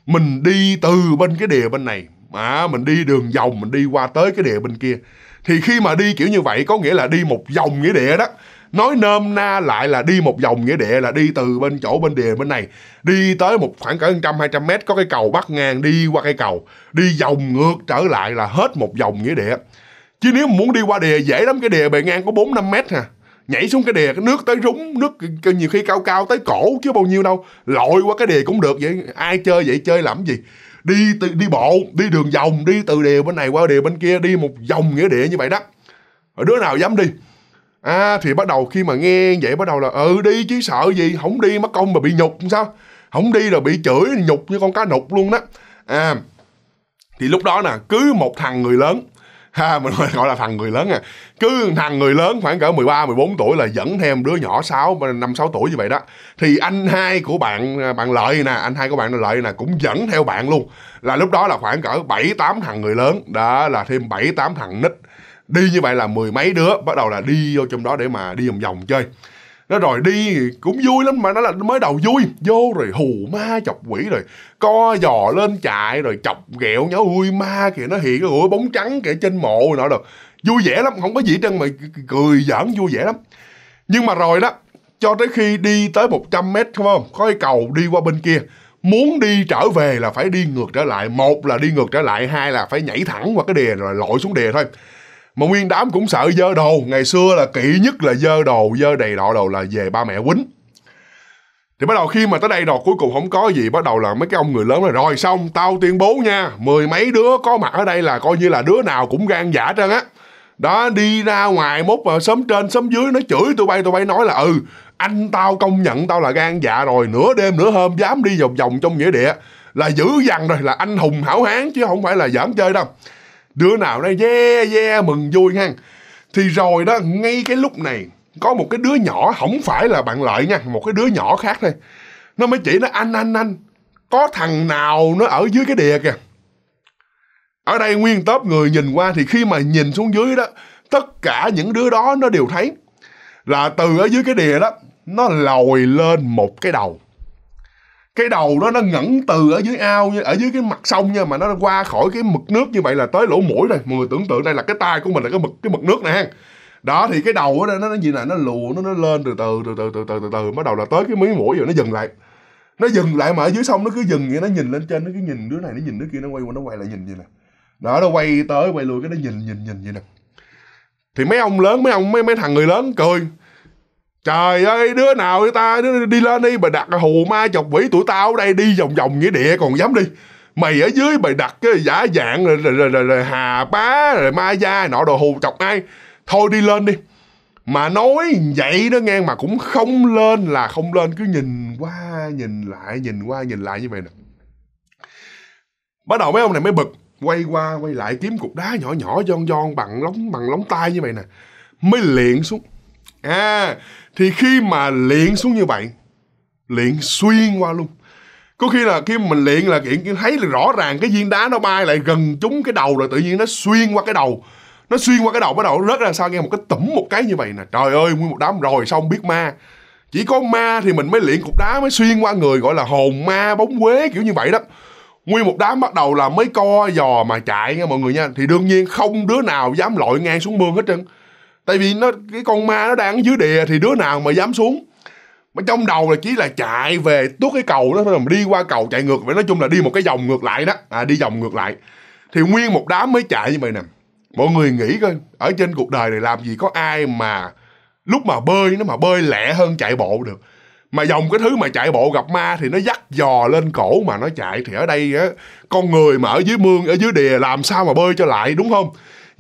[SPEAKER 1] mình đi từ bên cái đìa bên này, mà mình đi đường vòng, mình đi qua tới cái đìa bên kia thì khi mà đi kiểu như vậy có nghĩa là đi một vòng nghĩa địa đó nói nôm na lại là đi một vòng nghĩa địa là đi từ bên chỗ bên địa bên này đi tới một khoảng cỡ trăm hai trăm mét có cái cầu bắc ngang đi qua cái cầu đi vòng ngược trở lại là hết một vòng nghĩa địa chứ nếu muốn đi qua đìa dễ lắm cái đìa bề ngang có bốn năm mét à nhảy xuống cái đìa cái nước tới rúng nước nhiều khi cao cao tới cổ chứ bao nhiêu đâu lội qua cái đìa cũng được vậy ai chơi vậy chơi làm gì đi đi bộ đi đường vòng đi từ đìa bên này qua đìa bên kia đi một vòng nghĩa địa như vậy đó ở đứa nào dám đi à thì bắt đầu khi mà nghe vậy bắt đầu là ừ đi chứ sợ gì không đi mất công mà bị nhục sao không đi rồi bị chửi nhục như con cá nục luôn đó à thì lúc đó nè cứ một thằng người lớn ha mình gọi là thằng người lớn à cứ thằng người lớn khoảng cỡ 13, 14 tuổi là dẫn theo đứa nhỏ 6, 5, 6 tuổi như vậy đó thì anh hai của bạn à, bạn lợi nè anh hai của bạn lợi nè cũng dẫn theo bạn luôn là lúc đó là khoảng cỡ 7, 8 thằng người lớn đó là thêm 7, 8 thằng nít đi như vậy là mười mấy đứa bắt đầu là đi vô trong đó để mà đi vòng vòng chơi nó rồi đi cũng vui lắm mà nó là mới đầu vui vô rồi hù ma chọc quỷ rồi co giò lên chạy rồi chọc ghẹo nhau ui ma kìa nó hiện ủa bóng trắng kìa trên mộ rồi nọ rồi vui vẻ lắm không có gì trơn mà cười giỡn vui vẻ lắm nhưng mà rồi đó cho tới khi đi tới 100 mét không không có cái cầu đi qua bên kia muốn đi trở về là phải đi ngược trở lại một là đi ngược trở lại hai là phải nhảy thẳng qua cái đè rồi lội xuống đè thôi mà nguyên đám cũng sợ dơ đồ ngày xưa là kỹ nhất là dơ đồ dơ đầy đọ đồ là về ba mẹ quýnh thì bắt đầu khi mà tới đây rồi cuối cùng không có gì bắt đầu là mấy cái ông người lớn này rồi xong tao tuyên bố nha mười mấy đứa có mặt ở đây là coi như là đứa nào cũng gan giả dạ trơn á đó đi ra ngoài mốt vào sớm trên sớm dưới nó chửi tụi bay tụi bay nói là ừ anh tao công nhận tao là gan dạ rồi nửa đêm nửa hôm dám đi vòng vòng trong nghĩa địa là dữ dằn rồi là anh hùng hảo hán chứ không phải là giỡn chơi đâu đứa nào nói yeah yeah mừng vui ha thì rồi đó ngay cái lúc này có một cái đứa nhỏ không phải là bạn lợi nha một cái đứa nhỏ khác thôi nó mới chỉ nó anh anh anh có thằng nào nó ở dưới cái đìa kìa ở đây nguyên tớp người nhìn qua thì khi mà nhìn xuống dưới đó tất cả những đứa đó nó đều thấy là từ ở dưới cái đìa đó nó lồi lên một cái đầu cái đầu đó nó ngẩn từ ở dưới ao ở dưới cái mặt sông nha mà nó qua khỏi cái mực nước như vậy là tới lỗ mũi này mọi người tưởng tượng đây là cái tai của mình là cái mực cái mực nước nè đó thì cái đầu đó nó nó gì nè nó lù nó nó lên từ từ từ từ từ từ từ từ bắt đầu là tới cái mí mũi rồi nó dừng lại nó dừng lại mà ở dưới sông nó cứ dừng vậy nó nhìn lên trên nó cứ nhìn đứa này nó nhìn đứa kia nó quay qua nó quay lại nhìn vậy nè đó nó quay tới quay lui cái nó nhìn nhìn nhìn vậy nè thì mấy ông lớn mấy ông mấy mấy thằng người lớn cười Trời ơi, đứa nào với ta đi lên đi, bà đặt hù ma chọc quỷ tụi tao ở đây đi vòng vòng nghĩa địa còn dám đi. Mày ở dưới mày đặt cái giả dạng rồi, rồi, rồi, rồi, rồi hà bá rồi ma gia nọ đồ hù chọc ai. Thôi đi lên đi. Mà nói vậy đó nghe mà cũng không lên là không lên cứ nhìn qua nhìn lại nhìn qua nhìn lại như vậy nè. Bắt đầu mấy ông này mới bực, quay qua quay lại kiếm cục đá nhỏ nhỏ giòn giòn bằng lóng bằng lóng tay như vậy nè. Mới liền xuống. À, thì khi mà luyện xuống như vậy luyện xuyên qua luôn có khi là khi mình luyện là kiện thấy là rõ ràng cái viên đá nó bay lại gần chúng cái đầu rồi tự nhiên nó xuyên qua cái đầu nó xuyên qua cái đầu bắt đầu rớt ra sao nghe một cái tủm một cái như vậy nè trời ơi nguyên một đám rồi xong biết ma chỉ có ma thì mình mới luyện cục đá mới xuyên qua người gọi là hồn ma bóng quế kiểu như vậy đó nguyên một đám bắt đầu là mới co giò mà chạy nha mọi người nha thì đương nhiên không đứa nào dám lội ngang xuống mương hết trơn tại vì nó cái con ma nó đang ở dưới địa thì đứa nào mà dám xuống mà trong đầu là chỉ là chạy về tuốt cái cầu đó rồi mà đi qua cầu chạy ngược vậy nói chung là đi một cái vòng ngược lại đó à đi vòng ngược lại thì nguyên một đám mới chạy như vậy nè mọi người nghĩ coi ở trên cuộc đời này làm gì có ai mà lúc mà bơi nó mà bơi lẹ hơn chạy bộ được mà dòng cái thứ mà chạy bộ gặp ma thì nó dắt dò lên cổ mà nó chạy thì ở đây á con người mà ở dưới mương ở dưới đìa làm sao mà bơi cho lại đúng không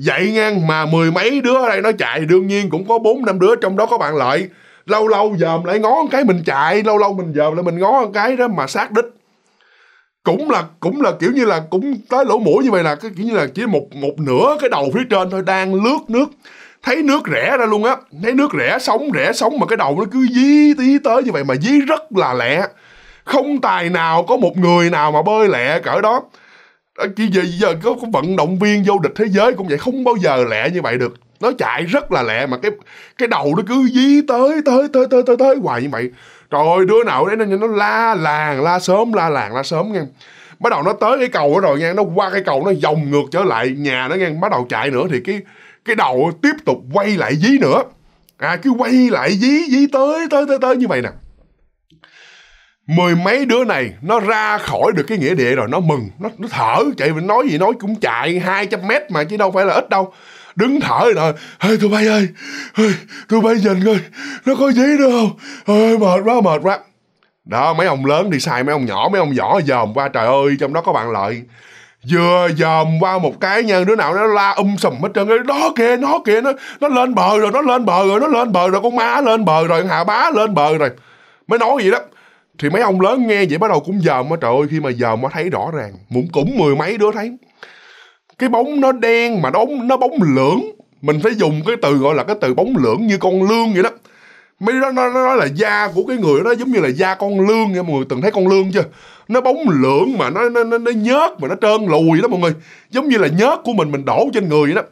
[SPEAKER 1] Vậy ngang mà mười mấy đứa ở đây nó chạy đương nhiên cũng có bốn năm đứa trong đó có bạn lợi. Lâu lâu dòm lại ngó cái mình chạy, lâu lâu mình dòm lại mình ngó cái đó mà sát đích. Cũng là cũng là kiểu như là cũng tới lỗ mũi như vậy là cái kiểu như là chỉ một một nửa cái đầu phía trên thôi đang lướt nước thấy nước rẻ ra luôn á thấy nước rẻ sống rẻ sống mà cái đầu nó cứ dí tí tới như vậy mà dí rất là lẹ không tài nào có một người nào mà bơi lẹ cỡ đó Ờ, chỉ gì giờ có, có vận động viên vô địch thế giới cũng vậy không bao giờ lẹ như vậy được nó chạy rất là lẹ mà cái cái đầu nó cứ dí tới tới tới tới tới tới hoài như vậy trời ơi đứa nào đấy nó, nó la làng la sớm la làng la sớm nha bắt đầu nó tới cái cầu đó rồi nha nó qua cái cầu nó vòng ngược trở lại nhà nó nha bắt đầu chạy nữa thì cái cái đầu tiếp tục quay lại dí nữa à cứ quay lại dí dí tới tới tới tới như vậy nè mười mấy đứa này nó ra khỏi được cái nghĩa địa rồi nó mừng nó, nó thở chạy mình nói gì nói cũng chạy 200 mét mà chứ đâu phải là ít đâu đứng thở rồi ê tụi bay ơi ê, tụi bay nhìn coi nó có gì nữa không ơi mệt quá mệt quá đó mấy ông lớn thì sai mấy ông nhỏ mấy ông nhỏ dòm qua trời ơi trong đó có bạn lợi vừa dòm qua một cái nha đứa nào nó la um sùm hết trơn đó kìa nó kìa nó nó lên bờ rồi nó lên bờ rồi nó lên bờ rồi con má lên bờ rồi con hà bá lên bờ rồi mới nói gì đó thì mấy ông lớn nghe vậy bắt đầu cũng dòm á trời ơi khi mà dòm á thấy rõ ràng muốn cũng mười mấy đứa thấy cái bóng nó đen mà nó bóng nó bóng lưỡng mình phải dùng cái từ gọi là cái từ bóng lưỡng như con lương vậy đó mấy đó nó nó là da của cái người đó giống như là da con lương nha mọi người từng thấy con lương chưa nó bóng lưỡng mà nó nó nó, nó nhớt mà nó trơn lùi đó mọi người giống như là nhớt của mình mình đổ trên người đó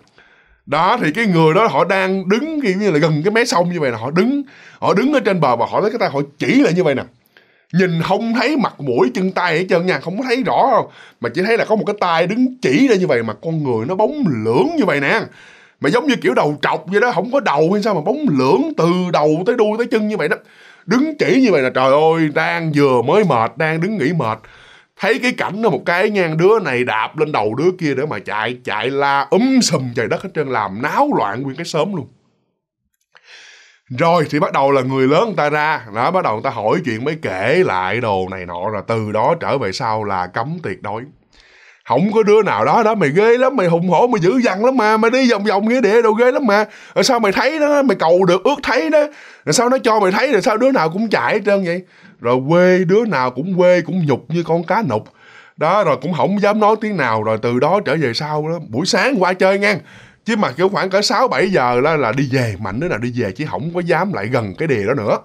[SPEAKER 1] đó thì cái người đó họ đang đứng như là gần cái mé sông như vậy nè họ đứng họ đứng ở trên bờ và họ lấy cái tay họ chỉ lại như vậy nè nhìn không thấy mặt mũi chân tay hết trơn nha không có thấy rõ đâu mà chỉ thấy là có một cái tay đứng chỉ ra như vậy mà con người nó bóng lưỡng như vậy nè mà giống như kiểu đầu trọc vậy đó không có đầu hay sao mà bóng lưỡng từ đầu tới đuôi tới chân như vậy đó đứng chỉ như vậy là trời ơi đang vừa mới mệt đang đứng nghỉ mệt thấy cái cảnh đó một cái ngang đứa này đạp lên đầu đứa kia để mà chạy chạy la úm um sùm trời đất hết trơn làm náo loạn nguyên cái sớm luôn rồi thì bắt đầu là người lớn người ta ra đó bắt đầu người ta hỏi chuyện mới kể lại đồ này nọ rồi từ đó trở về sau là cấm tuyệt đối không có đứa nào đó đó mày ghê lắm mày hùng hổ mày dữ dằn lắm mà mày đi vòng vòng nghĩa địa đồ ghê lắm mà rồi sao mày thấy đó mày cầu được ước thấy đó rồi sao nó cho mày thấy rồi sao đứa nào cũng chạy hết trơn vậy rồi quê đứa nào cũng quê cũng nhục như con cá nục đó rồi cũng không dám nói tiếng nào rồi từ đó trở về sau đó buổi sáng qua chơi ngang chứ mà kiểu khoảng cỡ 6 7 giờ là là đi về mạnh đứa là đi về chứ không có dám lại gần cái đề đó nữa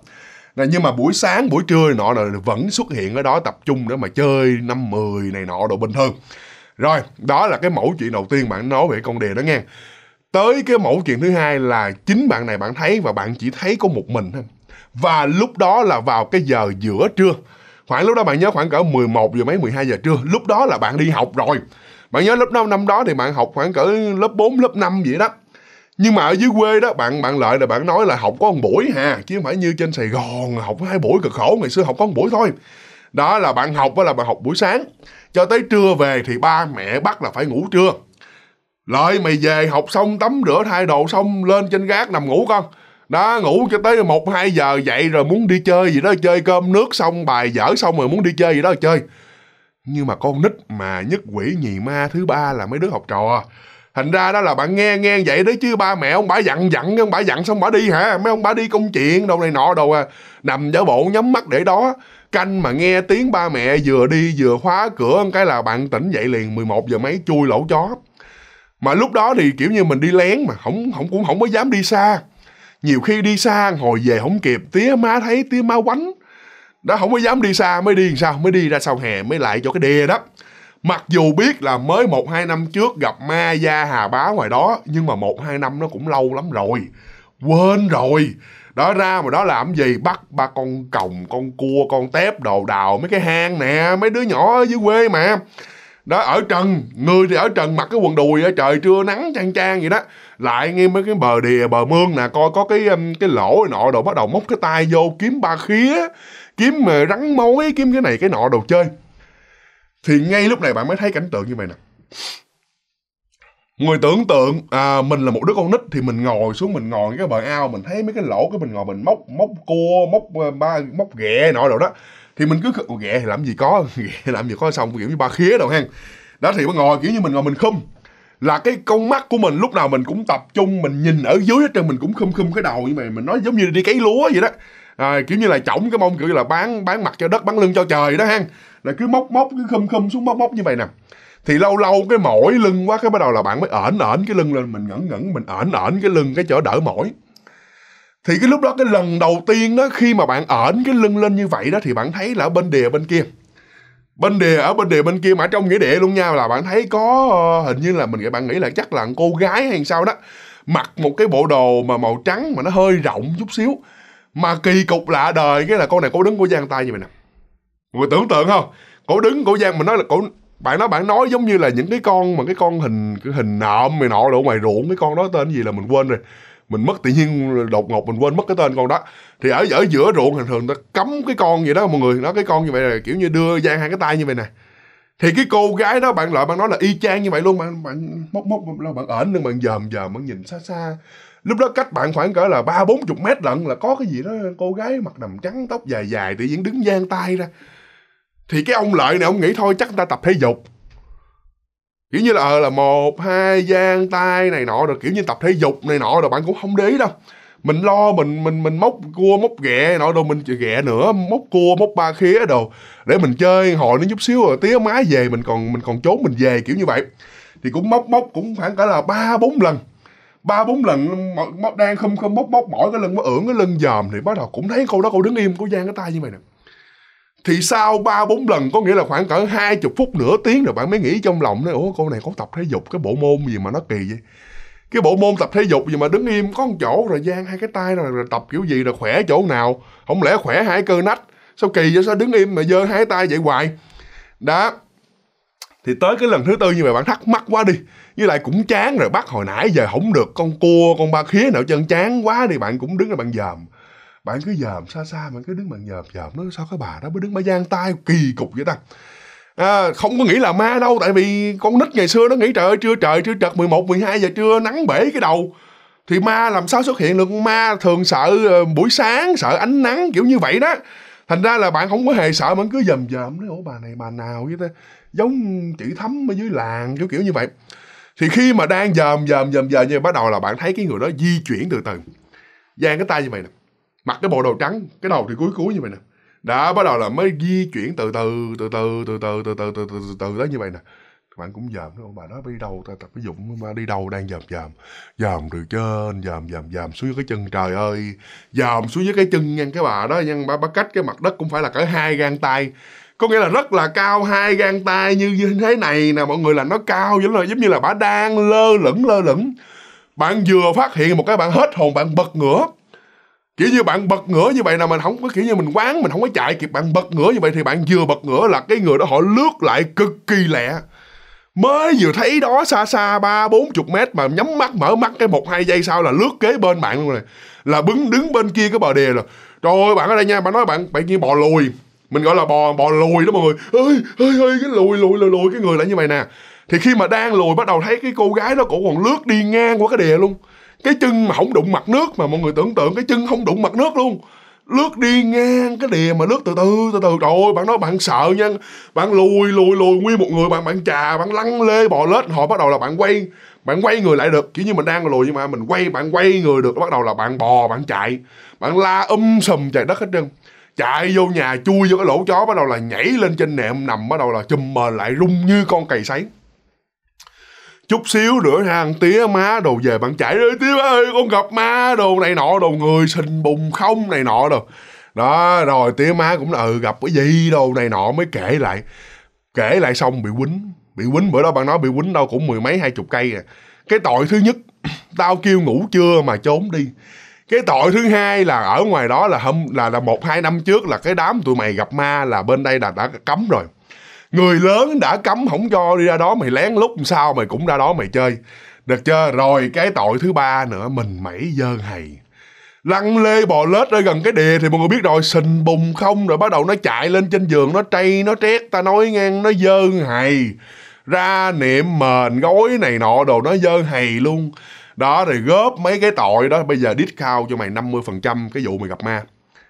[SPEAKER 1] này nhưng mà buổi sáng buổi trưa nọ là vẫn xuất hiện ở đó tập trung để mà chơi năm mười này nọ đồ bình thường rồi đó là cái mẫu chuyện đầu tiên bạn nói về con đề đó nghe tới cái mẫu chuyện thứ hai là chính bạn này bạn thấy và bạn chỉ thấy có một mình thôi và lúc đó là vào cái giờ giữa trưa khoảng lúc đó bạn nhớ khoảng cỡ 11 giờ mấy 12 giờ trưa lúc đó là bạn đi học rồi bạn nhớ lớp năm năm đó thì bạn học khoảng cỡ lớp 4, lớp 5 vậy đó nhưng mà ở dưới quê đó bạn bạn lại là bạn nói là học có một buổi ha chứ không phải như trên sài gòn học hai buổi cực khổ ngày xưa học có một buổi thôi đó là bạn học đó là bạn học buổi sáng cho tới trưa về thì ba mẹ bắt là phải ngủ trưa lợi mày về học xong tắm rửa thay đồ xong lên trên gác nằm ngủ con đó ngủ cho tới một hai giờ dậy rồi muốn đi chơi gì đó chơi cơm nước xong bài dở xong rồi muốn đi chơi gì đó chơi nhưng mà con nít mà nhất quỷ nhì ma thứ ba là mấy đứa học trò thành ra đó là bạn nghe nghe vậy đấy chứ ba mẹ ông bà dặn dặn ông bà dặn xong bà đi hả mấy ông bà đi công chuyện đâu này nọ đâu à nằm giả bộ nhắm mắt để đó canh mà nghe tiếng ba mẹ vừa đi vừa khóa cửa cái là bạn tỉnh dậy liền 11 giờ mấy chui lỗ chó mà lúc đó thì kiểu như mình đi lén mà không không cũng không có dám đi xa nhiều khi đi xa hồi về không kịp tía má thấy tía má quánh nó không có dám đi xa mới đi sao mới đi ra sau hè mới lại cho cái đìa đó mặc dù biết là mới một hai năm trước gặp ma gia hà bá ngoài đó nhưng mà một hai năm nó cũng lâu lắm rồi quên rồi đó ra mà đó làm gì bắt ba con còng con cua con tép đồ đào mấy cái hang nè mấy đứa nhỏ ở dưới quê mà đó ở trần người thì ở trần mặc cái quần đùi ở trời trưa nắng chang chang vậy đó lại nghe mấy cái bờ đìa bờ mương nè coi có cái um, cái lỗ nọ đồ bắt đầu móc cái tay vô kiếm ba khía kiếm rắn mối kiếm cái này cái nọ đồ chơi thì ngay lúc này bạn mới thấy cảnh tượng như vậy nè người tưởng tượng à, mình là một đứa con nít thì mình ngồi xuống mình ngồi cái bờ ao mình thấy mấy cái lỗ cái mình ngồi mình móc móc cua móc ờ, ba móc ghẹ nọ rồi đó thì mình cứ ghẹ thì làm gì có ghẹ làm gì có xong kiểu như ba khía đâu hen đó thì mình ngồi kiểu như mình ngồi mình khum là cái con mắt của mình lúc nào mình cũng tập trung mình nhìn ở dưới hết trơn mình cũng khum khum cái đầu như vậy mình nói giống như đi cấy lúa vậy đó à, kiểu như là chổng cái mông kiểu là bán bán mặt cho đất bán lưng cho trời đó ha là cứ móc móc cứ khum khum xuống móc móc như vậy nè thì lâu lâu cái mỏi lưng quá cái bắt đầu là bạn mới ẩn ẩn cái lưng lên mình ngẩn ngẩn mình ẩn ẩn cái lưng cái chỗ đỡ mỏi thì cái lúc đó cái lần đầu tiên đó khi mà bạn ẩn cái lưng lên như vậy đó thì bạn thấy là ở bên đìa bên kia bên đìa ở bên đìa bên kia mà trong nghĩa địa luôn nha là bạn thấy có ờ, hình như là mình bạn nghĩ là chắc là cô gái hay sao đó mặc một cái bộ đồ mà màu trắng mà nó hơi rộng chút xíu mà kỳ cục lạ đời cái là con này cổ đứng cổ giang tay như vậy nè người tưởng tượng không cổ đứng cổ giang mình nói là cổ bạn nói bạn nói giống như là những cái con mà cái con hình cái hình nộm mày nọ đổ ngoài ruộng cái con đó tên gì là mình quên rồi mình mất tự nhiên đột ngột mình quên mất cái tên con đó thì ở ở giữa ruộng thường thường ta cấm cái con vậy đó mọi người nó cái con như vậy là kiểu như đưa giang hai cái tay như vậy nè thì cái cô gái đó bạn lại bạn nói là y chang như vậy luôn bạn bạn móc móc là bạn ẩn luôn bạn dòm dòm bạn nhìn xa xa lúc đó cách bạn khoảng cỡ là ba bốn chục mét lận là có cái gì đó cô gái mặt nằm trắng tóc dài dài tự nhiên đứng giang tay ra thì cái ông lợi này ông nghĩ thôi chắc người ta tập thể dục kiểu như là ờ là một hai giang tay này nọ rồi kiểu như tập thể dục này nọ rồi bạn cũng không để ý đâu mình lo mình mình mình móc cua móc ghẹ nọ đồ mình ghẹ nữa móc cua móc ba khía đồ để mình chơi hồi nó chút xíu rồi tía má về mình còn mình còn trốn mình về kiểu như vậy thì cũng móc móc cũng khoảng cả là ba bốn lần ba bốn lần đang không không bóc bóc mỏi cái lưng mới ưỡn cái lưng dòm thì bắt đầu cũng thấy cô đó cô đứng im cô giang cái tay như vậy nè thì sau ba bốn lần có nghĩa là khoảng cỡ hai chục phút nửa tiếng rồi bạn mới nghĩ trong lòng đấy ủa cô này có tập thể dục cái bộ môn gì mà nó kỳ vậy cái bộ môn tập thể dục gì mà đứng im có một chỗ rồi giang hai cái tay rồi, rồi tập kiểu gì rồi khỏe chỗ nào không lẽ khỏe hai cơ nách sao kỳ vậy sao đứng im mà giơ hai tay vậy hoài đó thì tới cái lần thứ tư như vậy bạn thắc mắc quá đi với lại cũng chán rồi bắt hồi nãy giờ không được con cua con ba khía nào chân chán quá đi bạn cũng đứng là bạn dòm bạn cứ dòm xa xa bạn cứ đứng bạn dòm dòm nó sao cái bà đó mới đứng bà giang tay kỳ cục vậy ta à, không có nghĩ là ma đâu tại vì con nít ngày xưa nó nghĩ trời ơi trưa trời trưa trật 11, 12 giờ trưa nắng bể cái đầu thì ma làm sao xuất hiện được ma thường sợ ờ, buổi sáng sợ ánh nắng kiểu như vậy đó thành ra là bạn không có hề sợ bạn cứ dầm dầm nói ủa bà này bà nào vậy ta giống chữ thấm ở dưới làng kiểu kiểu như vậy thì khi mà đang dòm dòm dòm dòm như bắt đầu là bạn thấy cái người đó di chuyển từ từ giang cái tay như vậy nè mặc cái bộ đồ trắng cái đầu thì cúi cúi như vậy nè đã bắt đầu là mới di chuyển từ từ từ từ từ từ từ từ từ từ từ đó như vậy nè bạn cũng dòm nữa bà nói đi đâu ta tập cái dụng mà đi đâu đang dòm dòm dòm từ trên dòm dòm dòm xuống dưới cái chân trời ơi dòm xuống dưới cái chân ngang cái bà đó nhưng bà, bà cách cái mặt đất cũng phải là cỡ hai gang tay có nghĩa là rất là cao hai gang tay như, thế này nè mọi người là nó cao giống là giống như là bả đang lơ lửng lơ lửng bạn vừa phát hiện một cái bạn hết hồn bạn bật ngửa kiểu như bạn bật ngửa như vậy là mình không có kiểu như mình quán mình không có chạy kịp bạn bật ngửa như vậy thì bạn vừa bật ngửa là cái người đó họ lướt lại cực kỳ lẹ mới vừa thấy đó xa xa ba bốn chục mét mà nhắm mắt mở mắt cái một hai giây sau là lướt kế bên bạn luôn này là bứng đứng bên kia cái bờ đìa rồi trời ơi bạn ở đây nha bạn nói bạn bạn như bò lùi mình gọi là bò bò lùi đó mọi người ơi ơi ơi cái lùi lùi lùi lùi cái người lại như vậy nè thì khi mà đang lùi bắt đầu thấy cái cô gái đó cổ còn lướt đi ngang qua cái đè luôn cái chân mà không đụng mặt nước mà mọi người tưởng tượng cái chân không đụng mặt nước luôn lướt đi ngang cái đè mà lướt từ từ từ từ trời ơi bạn nói bạn sợ nha bạn lùi lùi lùi nguyên một người bạn bạn trà bạn lăn lê bò lết họ bắt đầu là bạn quay bạn quay người lại được kiểu như mình đang lùi nhưng mà mình quay bạn quay người được bắt đầu là bạn bò bạn chạy bạn la um sùm chạy đất hết trơn chạy vô nhà chui vô cái lỗ chó bắt đầu là nhảy lên trên nệm nằm bắt đầu là chùm mờ lại rung như con cày sấy chút xíu nữa hàng tía má đồ về bạn chạy ơi tía ơi con gặp ma đồ này nọ đồ người sinh bùng không này nọ đồ đó rồi tía má cũng là ừ gặp cái gì đồ này nọ mới kể lại kể lại xong bị quýnh bị quýnh bữa đó bạn nói bị quýnh đâu cũng mười mấy hai chục cây à cái tội thứ nhất tao kêu ngủ chưa mà trốn đi cái tội thứ hai là ở ngoài đó là hôm là là một hai năm trước là cái đám tụi mày gặp ma là bên đây là đã cấm rồi người lớn đã cấm không cho đi ra đó mày lén lúc sau mày cũng ra đó mày chơi được chưa rồi cái tội thứ ba nữa mình mẩy dơ hầy lăn lê bò lết ở gần cái đìa thì mọi người biết rồi sình bùng không rồi bắt đầu nó chạy lên trên giường nó trây nó trét ta nói ngang nó dơ hầy ra niệm mền gối này nọ đồ nó dơ hầy luôn đó rồi góp mấy cái tội đó bây giờ discount cho mày 50% cái vụ mày gặp ma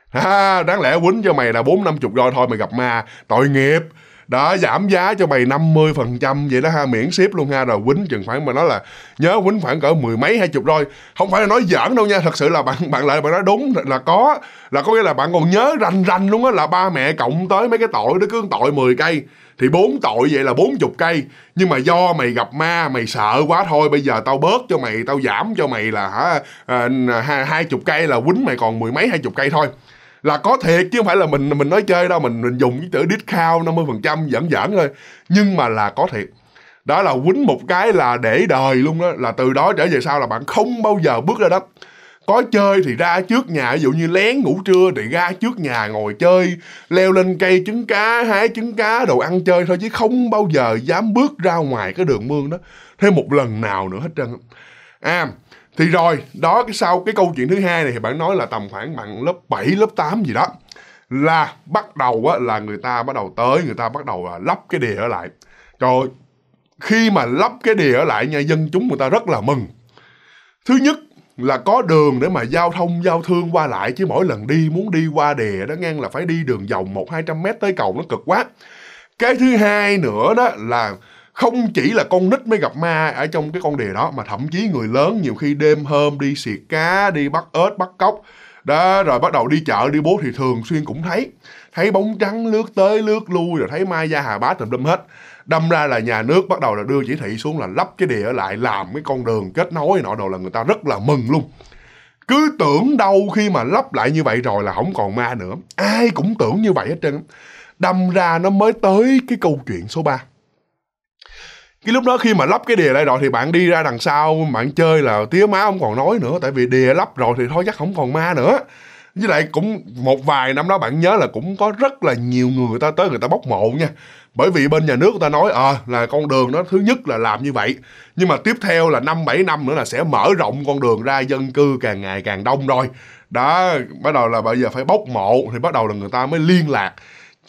[SPEAKER 1] ha đáng lẽ quýnh cho mày là bốn năm chục roi thôi mày gặp ma tội nghiệp đó giảm giá cho mày 50% vậy đó ha miễn ship luôn ha rồi quýnh chừng khoảng mà nói là nhớ quýnh khoảng cỡ mười mấy hai chục rồi không phải là nói giỡn đâu nha thật sự là bạn bạn lại bạn nói đúng là có là có nghĩa là bạn còn nhớ rành rành luôn á là ba mẹ cộng tới mấy cái tội đó cứ tội 10 cây thì bốn tội vậy là bốn chục cây nhưng mà do mày gặp ma mày sợ quá thôi bây giờ tao bớt cho mày tao giảm cho mày là hả à, hai chục cây là quýnh mày còn mười mấy hai chục cây thôi là có thiệt chứ không phải là mình mình nói chơi đâu mình mình dùng cái chữ discount 50% giỡn giỡn thôi nhưng mà là có thiệt đó là quýnh một cái là để đời luôn đó là từ đó trở về sau là bạn không bao giờ bước ra đất có chơi thì ra trước nhà ví dụ như lén ngủ trưa thì ra trước nhà ngồi chơi leo lên cây trứng cá hái trứng cá đồ ăn chơi thôi chứ không bao giờ dám bước ra ngoài cái đường mương đó thêm một lần nào nữa hết trơn à thì rồi đó cái sau cái câu chuyện thứ hai này thì bạn nói là tầm khoảng bạn lớp 7, lớp 8 gì đó là bắt đầu á, là người ta bắt đầu tới người ta bắt đầu là lắp cái đìa ở lại rồi khi mà lắp cái đìa ở lại nha dân chúng người ta rất là mừng thứ nhất là có đường để mà giao thông giao thương qua lại chứ mỗi lần đi muốn đi qua đè đó ngang là phải đi đường vòng một hai trăm mét tới cầu nó cực quá cái thứ hai nữa đó là không chỉ là con nít mới gặp ma ở trong cái con đìa đó mà thậm chí người lớn nhiều khi đêm hôm đi xịt cá đi bắt ếch bắt cóc đó rồi bắt đầu đi chợ đi bố thì thường xuyên cũng thấy thấy bóng trắng lướt tới lướt lui rồi thấy mai gia hà bá tùm lum hết đâm ra là nhà nước bắt đầu là đưa chỉ thị xuống là lắp cái đìa lại làm cái con đường kết nối nọ đồ là người ta rất là mừng luôn cứ tưởng đâu khi mà lắp lại như vậy rồi là không còn ma nữa ai cũng tưởng như vậy hết trơn đâm ra nó mới tới cái câu chuyện số 3 cái lúc đó khi mà lắp cái đìa lại rồi thì bạn đi ra đằng sau bạn chơi là tía má không còn nói nữa tại vì đìa lắp rồi thì thôi chắc không còn ma nữa với lại cũng một vài năm đó bạn nhớ là cũng có rất là nhiều người người ta tới người ta bốc mộ nha bởi vì bên nhà nước người ta nói ờ à, là con đường đó thứ nhất là làm như vậy nhưng mà tiếp theo là năm bảy năm nữa là sẽ mở rộng con đường ra dân cư càng ngày càng đông rồi đó bắt đầu là bây giờ phải bốc mộ thì bắt đầu là người ta mới liên lạc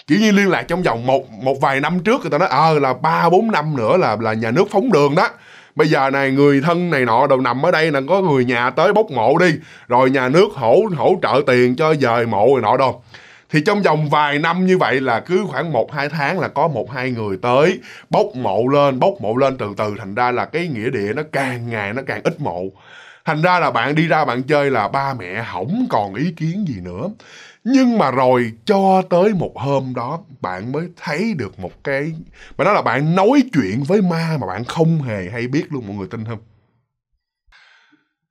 [SPEAKER 1] kiểu như liên lạc trong vòng một một vài năm trước người ta nói ờ à, là ba bốn năm nữa là là nhà nước phóng đường đó bây giờ này người thân này nọ đồ nằm ở đây là có người nhà tới bốc mộ đi rồi nhà nước hỗ hỗ trợ tiền cho dời mộ rồi nọ đâu thì trong vòng vài năm như vậy là cứ khoảng một hai tháng là có một hai người tới bốc mộ lên bốc mộ lên từ từ thành ra là cái nghĩa địa nó càng ngày nó càng ít mộ thành ra là bạn đi ra bạn chơi là ba mẹ không còn ý kiến gì nữa nhưng mà rồi cho tới một hôm đó bạn mới thấy được một cái mà đó là bạn nói chuyện với ma mà bạn không hề hay biết luôn mọi người tin không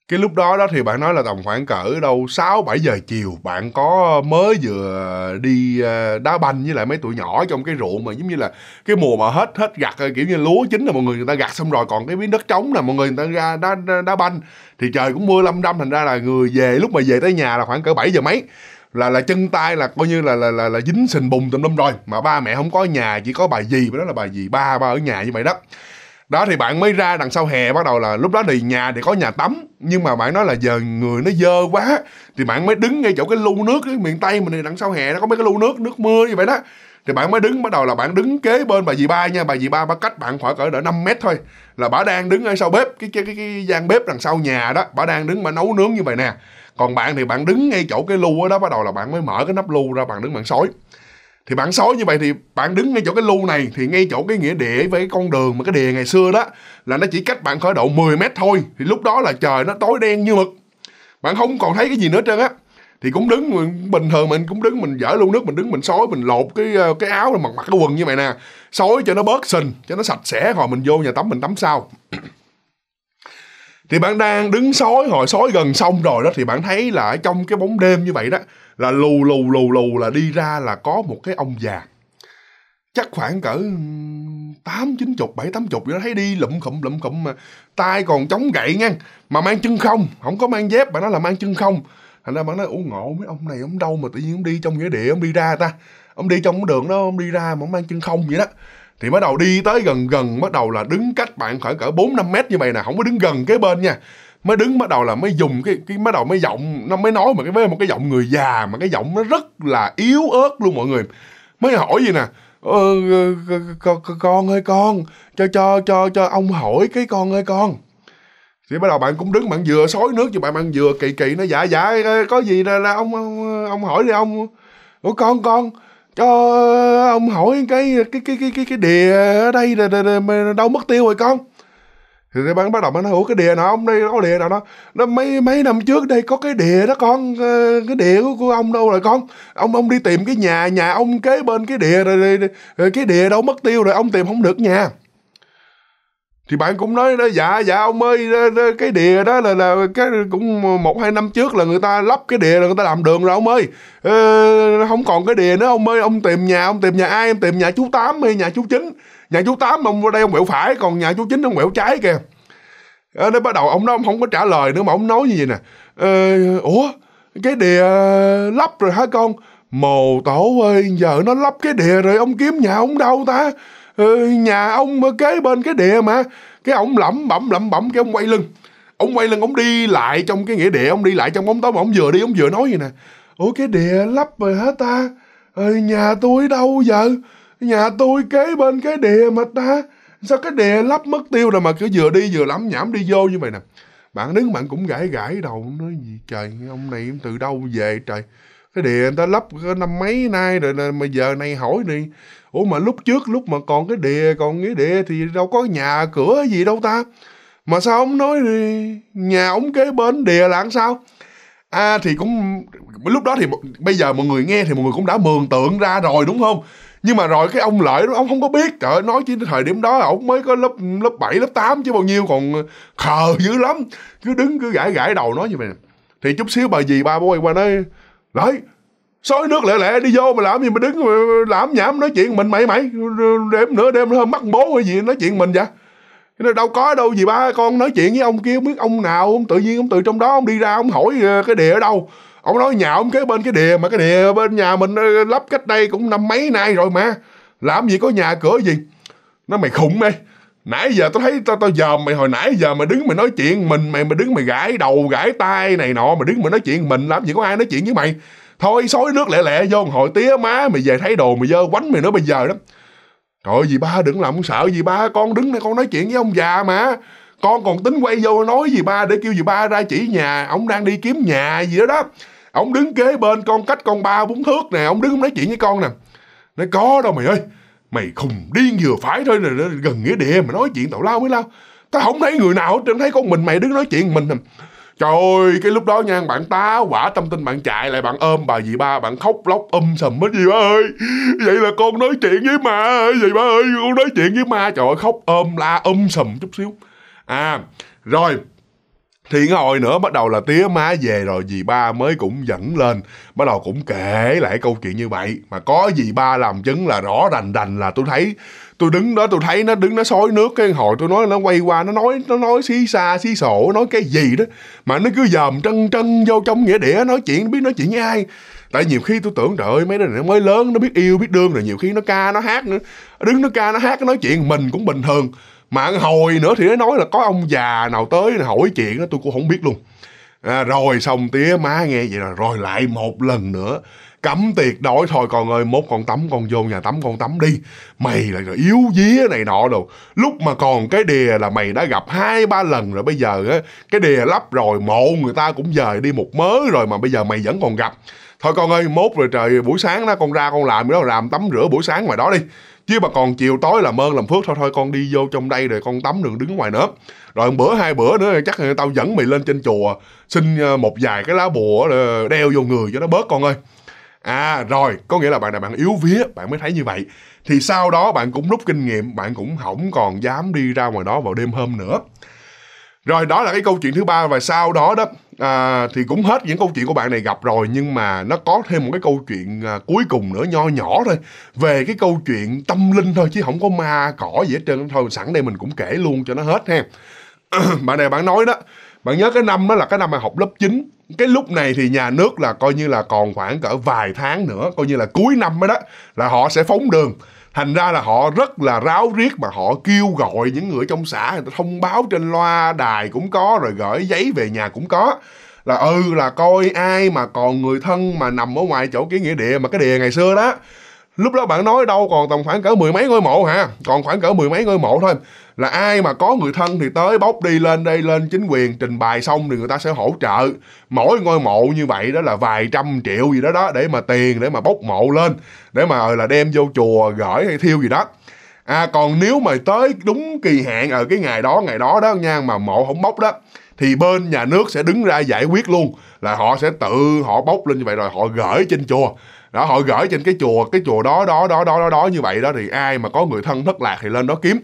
[SPEAKER 1] cái lúc đó đó thì bạn nói là tầm khoảng cỡ đâu 6 7 giờ chiều bạn có mới vừa đi ờ, đá banh với lại mấy tụi nhỏ trong cái ruộng mà giống như là cái mùa mà hết hết gặt ờ, kiểu như lúa chín là mọi người người ta gặt xong rồi còn cái miếng đất trống là mọi người người ta ra đá, đá, đá banh thì trời cũng mưa lâm đâm thành ra là người về lúc mà về tới nhà là khoảng cỡ 7 giờ mấy là là chân tay là coi như là là là, là dính sình bùn tùm lum rồi mà ba mẹ không có ở nhà chỉ có bà gì đó là bà gì ba ba ở nhà như vậy đó đó thì bạn mới ra đằng sau hè bắt đầu là lúc đó thì nhà thì có nhà tắm nhưng mà bạn nói là giờ người nó dơ quá thì bạn mới đứng ngay chỗ cái lu nước cái miền tây mình thì đằng sau hè nó có mấy cái lu nước nước mưa như vậy đó thì bạn mới đứng bắt đầu là bạn đứng kế bên bà dì ba nha bà dì ba bà cách bạn khoảng cỡ đỡ 5 mét thôi là bà đang đứng ở sau bếp cái cái cái, cái gian bếp đằng sau nhà đó bà đang đứng mà nấu nướng như vậy nè còn bạn thì bạn đứng ngay chỗ cái lu đó bắt đầu là bạn mới mở cái nắp lu ra bạn đứng bạn sói thì bạn sói như vậy thì bạn đứng ngay chỗ cái lu này thì ngay chỗ cái nghĩa địa với cái con đường mà cái đìa ngày xưa đó là nó chỉ cách bạn khởi độ 10 mét thôi thì lúc đó là trời nó tối đen như mực bạn không còn thấy cái gì nữa trơn á thì cũng đứng bình thường mình cũng đứng mình dở luôn nước mình đứng mình sói mình lột cái ờ, cái áo rồi mặc mặc cái quần như vậy nè sói cho nó bớt sình cho nó sạch sẽ rồi mình vô nhà tắm mình tắm sau thì bạn đang đứng sói hồi sói gần xong rồi đó thì bạn thấy là trong cái bóng đêm như vậy đó là lù lù lù lù là đi ra là có một cái ông già chắc khoảng cỡ tám chín chục bảy tám chục đó thấy đi lụm khụm lụm khụm mà tay còn chống gậy nha mà mang chân không không có mang dép bạn nói là mang chân không thành ra bạn nói ủa ngộ mấy ông này ông đâu mà tự nhiên ông đi trong nghĩa địa ông đi ra ta ông đi trong đường đó ông đi ra mà ông mang chân không vậy đó thì bắt đầu đi tới gần gần bắt đầu là đứng cách bạn khoảng cỡ bốn năm mét như vậy nè không có đứng gần cái bên nha mới đứng bắt đầu là mới dùng cái cái bắt đầu mới giọng nó mới nói mà cái với một cái giọng người già mà cái giọng nó rất là yếu ớt luôn mọi người mới hỏi gì nè ờ, ờ con, ơi con cho cho cho cho ông hỏi cái con ơi con thì bắt đầu bạn cũng đứng bạn vừa xối nước cho bạn bạn vừa kỳ kỳ nó dạ dạ có gì là, là ông, ông ông hỏi đi ông ủa con con cho ờ, ông hỏi cái cái cái cái cái, cái đìa ở đây là, là, là, đâu mất tiêu rồi con thì bạn bắt đầu bạn nói cái đìa nào ông đây có đìa nào đó nó mấy mấy năm trước đây có cái đìa đó con ờ, cái đìa của, của ông đâu rồi con ông ông đi tìm cái nhà nhà ông kế bên cái đìa rồi, rồi, cái đìa đâu mất tiêu rồi ông tìm không được nhà thì bạn cũng nói đó dạ dạ ông ơi đó, đó, cái đìa đó là là cái cũng một hai năm trước là người ta lắp cái đìa là người ta làm đường rồi ông ơi ờ, không còn cái đìa nữa ông ơi ông tìm nhà ông tìm nhà ai ông tìm nhà chú tám hay nhà chú chín nhà chú tám ông qua đây ông quẹo phải còn nhà chú chín ông quẹo trái kìa ờ, nó bắt đầu ông đó ông không có trả lời nữa mà ông nói như vậy nè ờ, ủa cái đìa lắp rồi hả con mồ tổ ơi giờ nó lắp cái đìa rồi ông kiếm nhà ông đâu ta Ừ, nhà ông kế bên cái địa mà cái ông lẩm bẩm lẩm bẩm cái ông quay lưng ông quay lưng ông đi lại trong cái nghĩa địa ông đi lại trong bóng tối mà ông vừa đi ông vừa nói vậy nè ủa cái địa lấp rồi hả ta ừ, nhà tôi đâu giờ nhà tôi kế bên cái địa mà ta sao cái đè lắp mất tiêu rồi mà cứ vừa đi vừa lắm nhảm đi vô như vậy nè bạn đứng bạn cũng gãi gãi đầu nói gì trời ông này từ đâu về trời cái đè người ta lắp năm mấy nay rồi mà giờ này hỏi đi ủa mà lúc trước lúc mà còn cái địa còn cái địa thì đâu có nhà cửa gì đâu ta mà sao ông nói thì nhà ông kế bên địa là làm sao à thì cũng lúc đó thì bây giờ mọi người nghe thì mọi người cũng đã mường tượng ra rồi đúng không nhưng mà rồi cái ông lợi đó ông không có biết trời nói chứ thời điểm đó ông mới có lớp lớp 7, lớp 8 chứ bao nhiêu còn khờ dữ lắm cứ đứng cứ gãi gãi đầu nói như vậy thì chút xíu bà gì ba bố quay qua nói đấy sói nước lẹ lẹ đi vô mà làm gì mà đứng làm nhảm nói chuyện mình mày mày đêm nữa đêm nữa mất bố hay gì nói chuyện mình vậy nó đâu có đâu gì ba con nói chuyện với ông kia không biết ông nào ông tự nhiên ông từ trong đó ông đi ra ông hỏi ờ, cái địa ở đâu ông nói nhà ông kế bên cái địa mà cái địa bên nhà mình ờ, lắp cách đây cũng năm mấy nay rồi mà làm gì có nhà cửa gì nó mày khủng mày nãy giờ tao thấy tao tao giờ mày hồi nãy giờ mày đứng mày nói chuyện mình mày mày đứng mày gãi đầu gãi tay này nọ mày đứng mày nói chuyện mình làm gì có ai nói chuyện với mày thôi xối nước lẹ lẹ vô hồi tía má mày về thấy đồ mày dơ quánh mày nữa bây giờ đó trời ơi dì ba đừng làm sợ gì ba con đứng đây con nói chuyện với ông già mà con còn tính quay vô nói gì ba để kêu gì ba ra chỉ nhà ông đang đi kiếm nhà gì đó đó ông đứng kế bên con cách con ba bốn thước nè ông đứng ông nói chuyện với con nè nó có đâu mày ơi mày khùng điên vừa phải thôi nè gần nghĩa địa mà nói chuyện tào lao mới lao tao không thấy người nào hết trơn thấy con mình mày đứng nói chuyện mình nè Trời ơi, cái lúc đó nha, bạn tá quả tâm tin bạn chạy lại bạn ôm bà dì ba, bạn khóc lóc um sầm hết gì ba ơi. Vậy là con nói chuyện với ma, vậy ba ơi, con nói chuyện với ma. Trời ơi, khóc ôm la um sầm chút xíu. À, rồi, thì ngồi nữa bắt đầu là tía má về rồi dì ba mới cũng dẫn lên bắt đầu cũng kể lại câu chuyện như vậy mà có dì ba làm chứng là rõ rành rành là tôi thấy tôi đứng đó tôi thấy nó đứng nó xối nước cái hồi tôi nói nó quay qua nó nói nó nói xí xa xí sổ nói cái gì đó mà nó cứ dòm trân trân vô trong nghĩa đĩa nói chuyện biết nói chuyện với ai tại nhiều khi tôi tưởng trời ơi mấy đứa này nó mới lớn nó biết yêu biết đương rồi nhiều khi nó ca nó hát nữa đứng nó ca nó hát nó nói chuyện mình cũng bình thường mà hồi nữa thì nó nói là có ông già nào tới hỏi chuyện đó tôi cũng không biết luôn à, rồi xong tía má nghe vậy là rồi lại một lần nữa cấm tuyệt đối thôi con ơi mốt con tắm con vô nhà tắm con tắm đi mày là rồi yếu dí này nọ đồ lúc mà còn cái đìa là mày đã gặp hai ba lần rồi bây giờ á cái đìa lắp rồi mộ người ta cũng dời đi một mớ rồi mà bây giờ mày vẫn còn gặp thôi con ơi mốt rồi trời buổi sáng đó con ra con làm đó làm tắm rửa buổi sáng ngoài đó đi chứ mà còn chiều tối làm ơn làm phước thôi thôi con đi vô trong đây rồi con tắm đường đứng ngoài nữa rồi bữa hai bữa nữa chắc tao dẫn mày lên trên chùa xin ờ, một vài cái lá bùa đeo vô người cho nó bớt con ơi à rồi có nghĩa là bạn này bạn yếu vía bạn mới thấy như vậy thì sau đó bạn cũng rút kinh nghiệm bạn cũng không còn dám đi ra ngoài đó vào đêm hôm nữa rồi đó là cái câu chuyện thứ ba và sau đó đó à, thì cũng hết những câu chuyện của bạn này gặp rồi nhưng mà nó có thêm một cái câu chuyện à, cuối cùng nữa nho nhỏ thôi về cái câu chuyện tâm linh thôi chứ không có ma cỏ gì hết trơn thôi sẵn đây mình cũng kể luôn cho nó hết ha bạn này bạn nói đó bạn nhớ cái năm đó là cái năm mà học lớp 9 cái lúc này thì nhà nước là coi như là còn khoảng cỡ vài tháng nữa coi như là cuối năm đó là họ sẽ phóng đường thành ra là họ rất là ráo riết mà họ kêu gọi những người trong xã người ta thông báo trên loa đài cũng có rồi gửi giấy về nhà cũng có là ừ là coi ai mà còn người thân mà nằm ở ngoài chỗ cái nghĩa địa mà cái địa ngày xưa đó lúc đó bạn nói đâu còn tầm khoảng cỡ mười mấy ngôi mộ hả còn khoảng cỡ mười mấy ngôi mộ thôi là ai mà có người thân thì tới bốc đi lên đây lên chính quyền trình bày xong thì người ta sẽ hỗ trợ mỗi ngôi mộ như vậy đó là vài trăm triệu gì đó đó để mà tiền để mà bốc mộ lên để mà ờ, là đem vô chùa gửi hay thiêu gì đó à còn nếu mà tới đúng kỳ hạn ở ờ, cái ngày đó ngày đó đó nha mà mộ không bốc đó thì bên nhà nước sẽ đứng ra giải quyết luôn là họ sẽ tự họ bốc lên như vậy rồi họ gửi trên chùa đó họ gửi trên cái chùa cái chùa đó đó đó đó đó đó như vậy đó thì ai mà có người thân thất lạc thì lên đó kiếm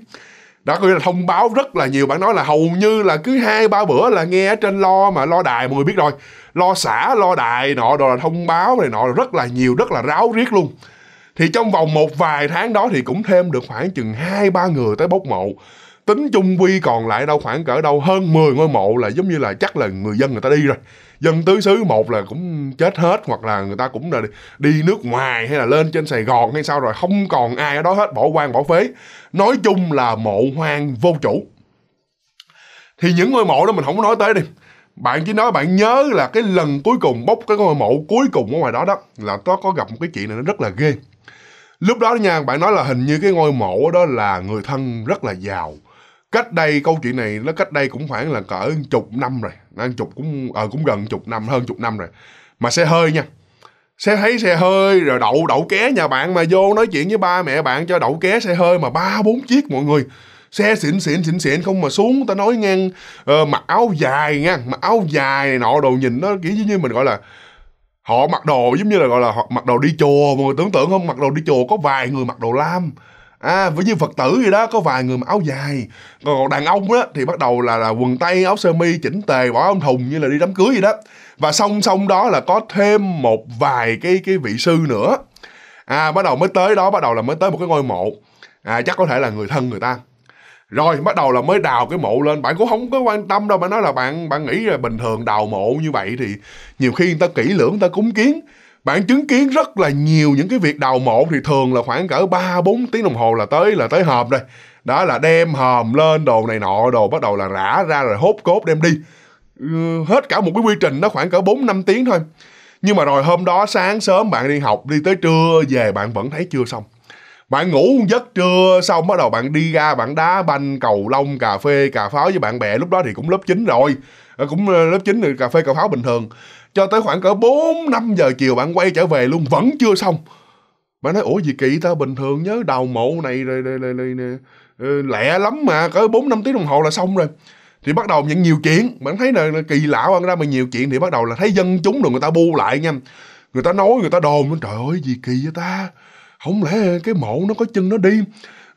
[SPEAKER 1] đó có nghĩa là thông báo rất là nhiều bạn nói là hầu như là cứ hai ba bữa là nghe trên lo mà lo đài mọi người biết rồi lo xã lo đài nọ rồi là thông báo này nọ rất là nhiều rất là ráo riết luôn thì trong vòng một vài tháng đó thì cũng thêm được khoảng chừng hai ba người tới bốc mộ tính chung quy còn lại đâu khoảng cỡ đâu hơn 10 ngôi mộ là giống như là chắc là người dân người ta đi rồi dân tứ xứ một là cũng chết hết hoặc là người ta cũng là đi, nước ngoài hay là lên trên Sài Gòn hay sao rồi không còn ai ở đó hết bỏ quan bỏ phế nói chung là mộ hoang vô chủ thì những ngôi mộ đó mình không có nói tới đi bạn chỉ nói bạn nhớ là cái lần cuối cùng bốc cái ngôi mộ cuối cùng ở ngoài đó đó là có có gặp một cái chuyện này nó rất là ghê lúc đó nha bạn nói là hình như cái ngôi mộ đó là người thân rất là giàu cách đây câu chuyện này nó cách đây cũng khoảng là cỡ chục năm rồi ăn chục cũng ờ à, cũng gần chục năm hơn chục năm rồi mà xe hơi nha xe thấy xe hơi rồi đậu đậu ké nhà bạn mà vô nói chuyện với ba mẹ bạn cho đậu ké xe hơi mà ba bốn chiếc mọi người xe xịn xịn xịn xịn không mà xuống ta nói ngang uh, mặc áo dài nha mặc áo dài này nọ đồ nhìn nó kiểu như mình gọi là họ mặc đồ giống như là gọi là họ mặc đồ đi chùa mọi người tưởng tượng không mặc đồ đi chùa có vài người mặc đồ lam à với như phật tử gì đó có vài người mặc áo dài còn đàn ông á thì bắt đầu là là quần tây áo sơ mi chỉnh tề bỏ ông thùng như là đi đám cưới gì đó và song song đó là có thêm một vài cái cái vị sư nữa à bắt đầu mới tới đó bắt đầu là mới tới một cái ngôi mộ à chắc có thể là người thân người ta rồi bắt đầu là mới đào cái mộ lên bạn cũng không có quan tâm đâu bạn nói là bạn bạn nghĩ là bình thường đào mộ như vậy thì nhiều khi người ta kỹ lưỡng người ta cúng kiến bạn chứng kiến rất là nhiều những cái việc đào mộ thì thường là khoảng cỡ 3 4 tiếng đồng hồ là tới là tới hòm rồi. Đó là đem hòm lên đồ này nọ, đồ bắt đầu là rã ra rồi hốt cốt đem đi. Ừ, hết cả một cái quy trình nó khoảng cỡ 4 5 tiếng thôi. Nhưng mà rồi hôm đó sáng sớm bạn đi học, đi tới trưa về bạn vẫn thấy chưa xong. Bạn ngủ giấc trưa xong bắt đầu bạn đi ra bạn đá banh, cầu lông, cà phê, cà pháo với bạn bè lúc đó thì cũng lớp 9 rồi. Ờ, cũng ờ, lớp 9 thì cà phê, cà pháo bình thường cho tới khoảng cỡ 4 5 giờ chiều bạn quay trở về luôn vẫn chưa xong bạn nói ủa gì kỳ ta bình thường nhớ đầu mộ này rồi, rồi, rồi, rồi, ừ, lẹ lắm mà cỡ 4 5 tiếng đồng hồ là xong rồi thì bắt đầu nhận nhiều chuyện bạn thấy là, là kỳ lạ hơn ra mà nhiều chuyện thì bắt đầu là thấy dân chúng rồi người ta bu lại nha người ta nói người ta đồn trời ơi gì kỳ vậy ta không lẽ cái mộ nó có chân nó đi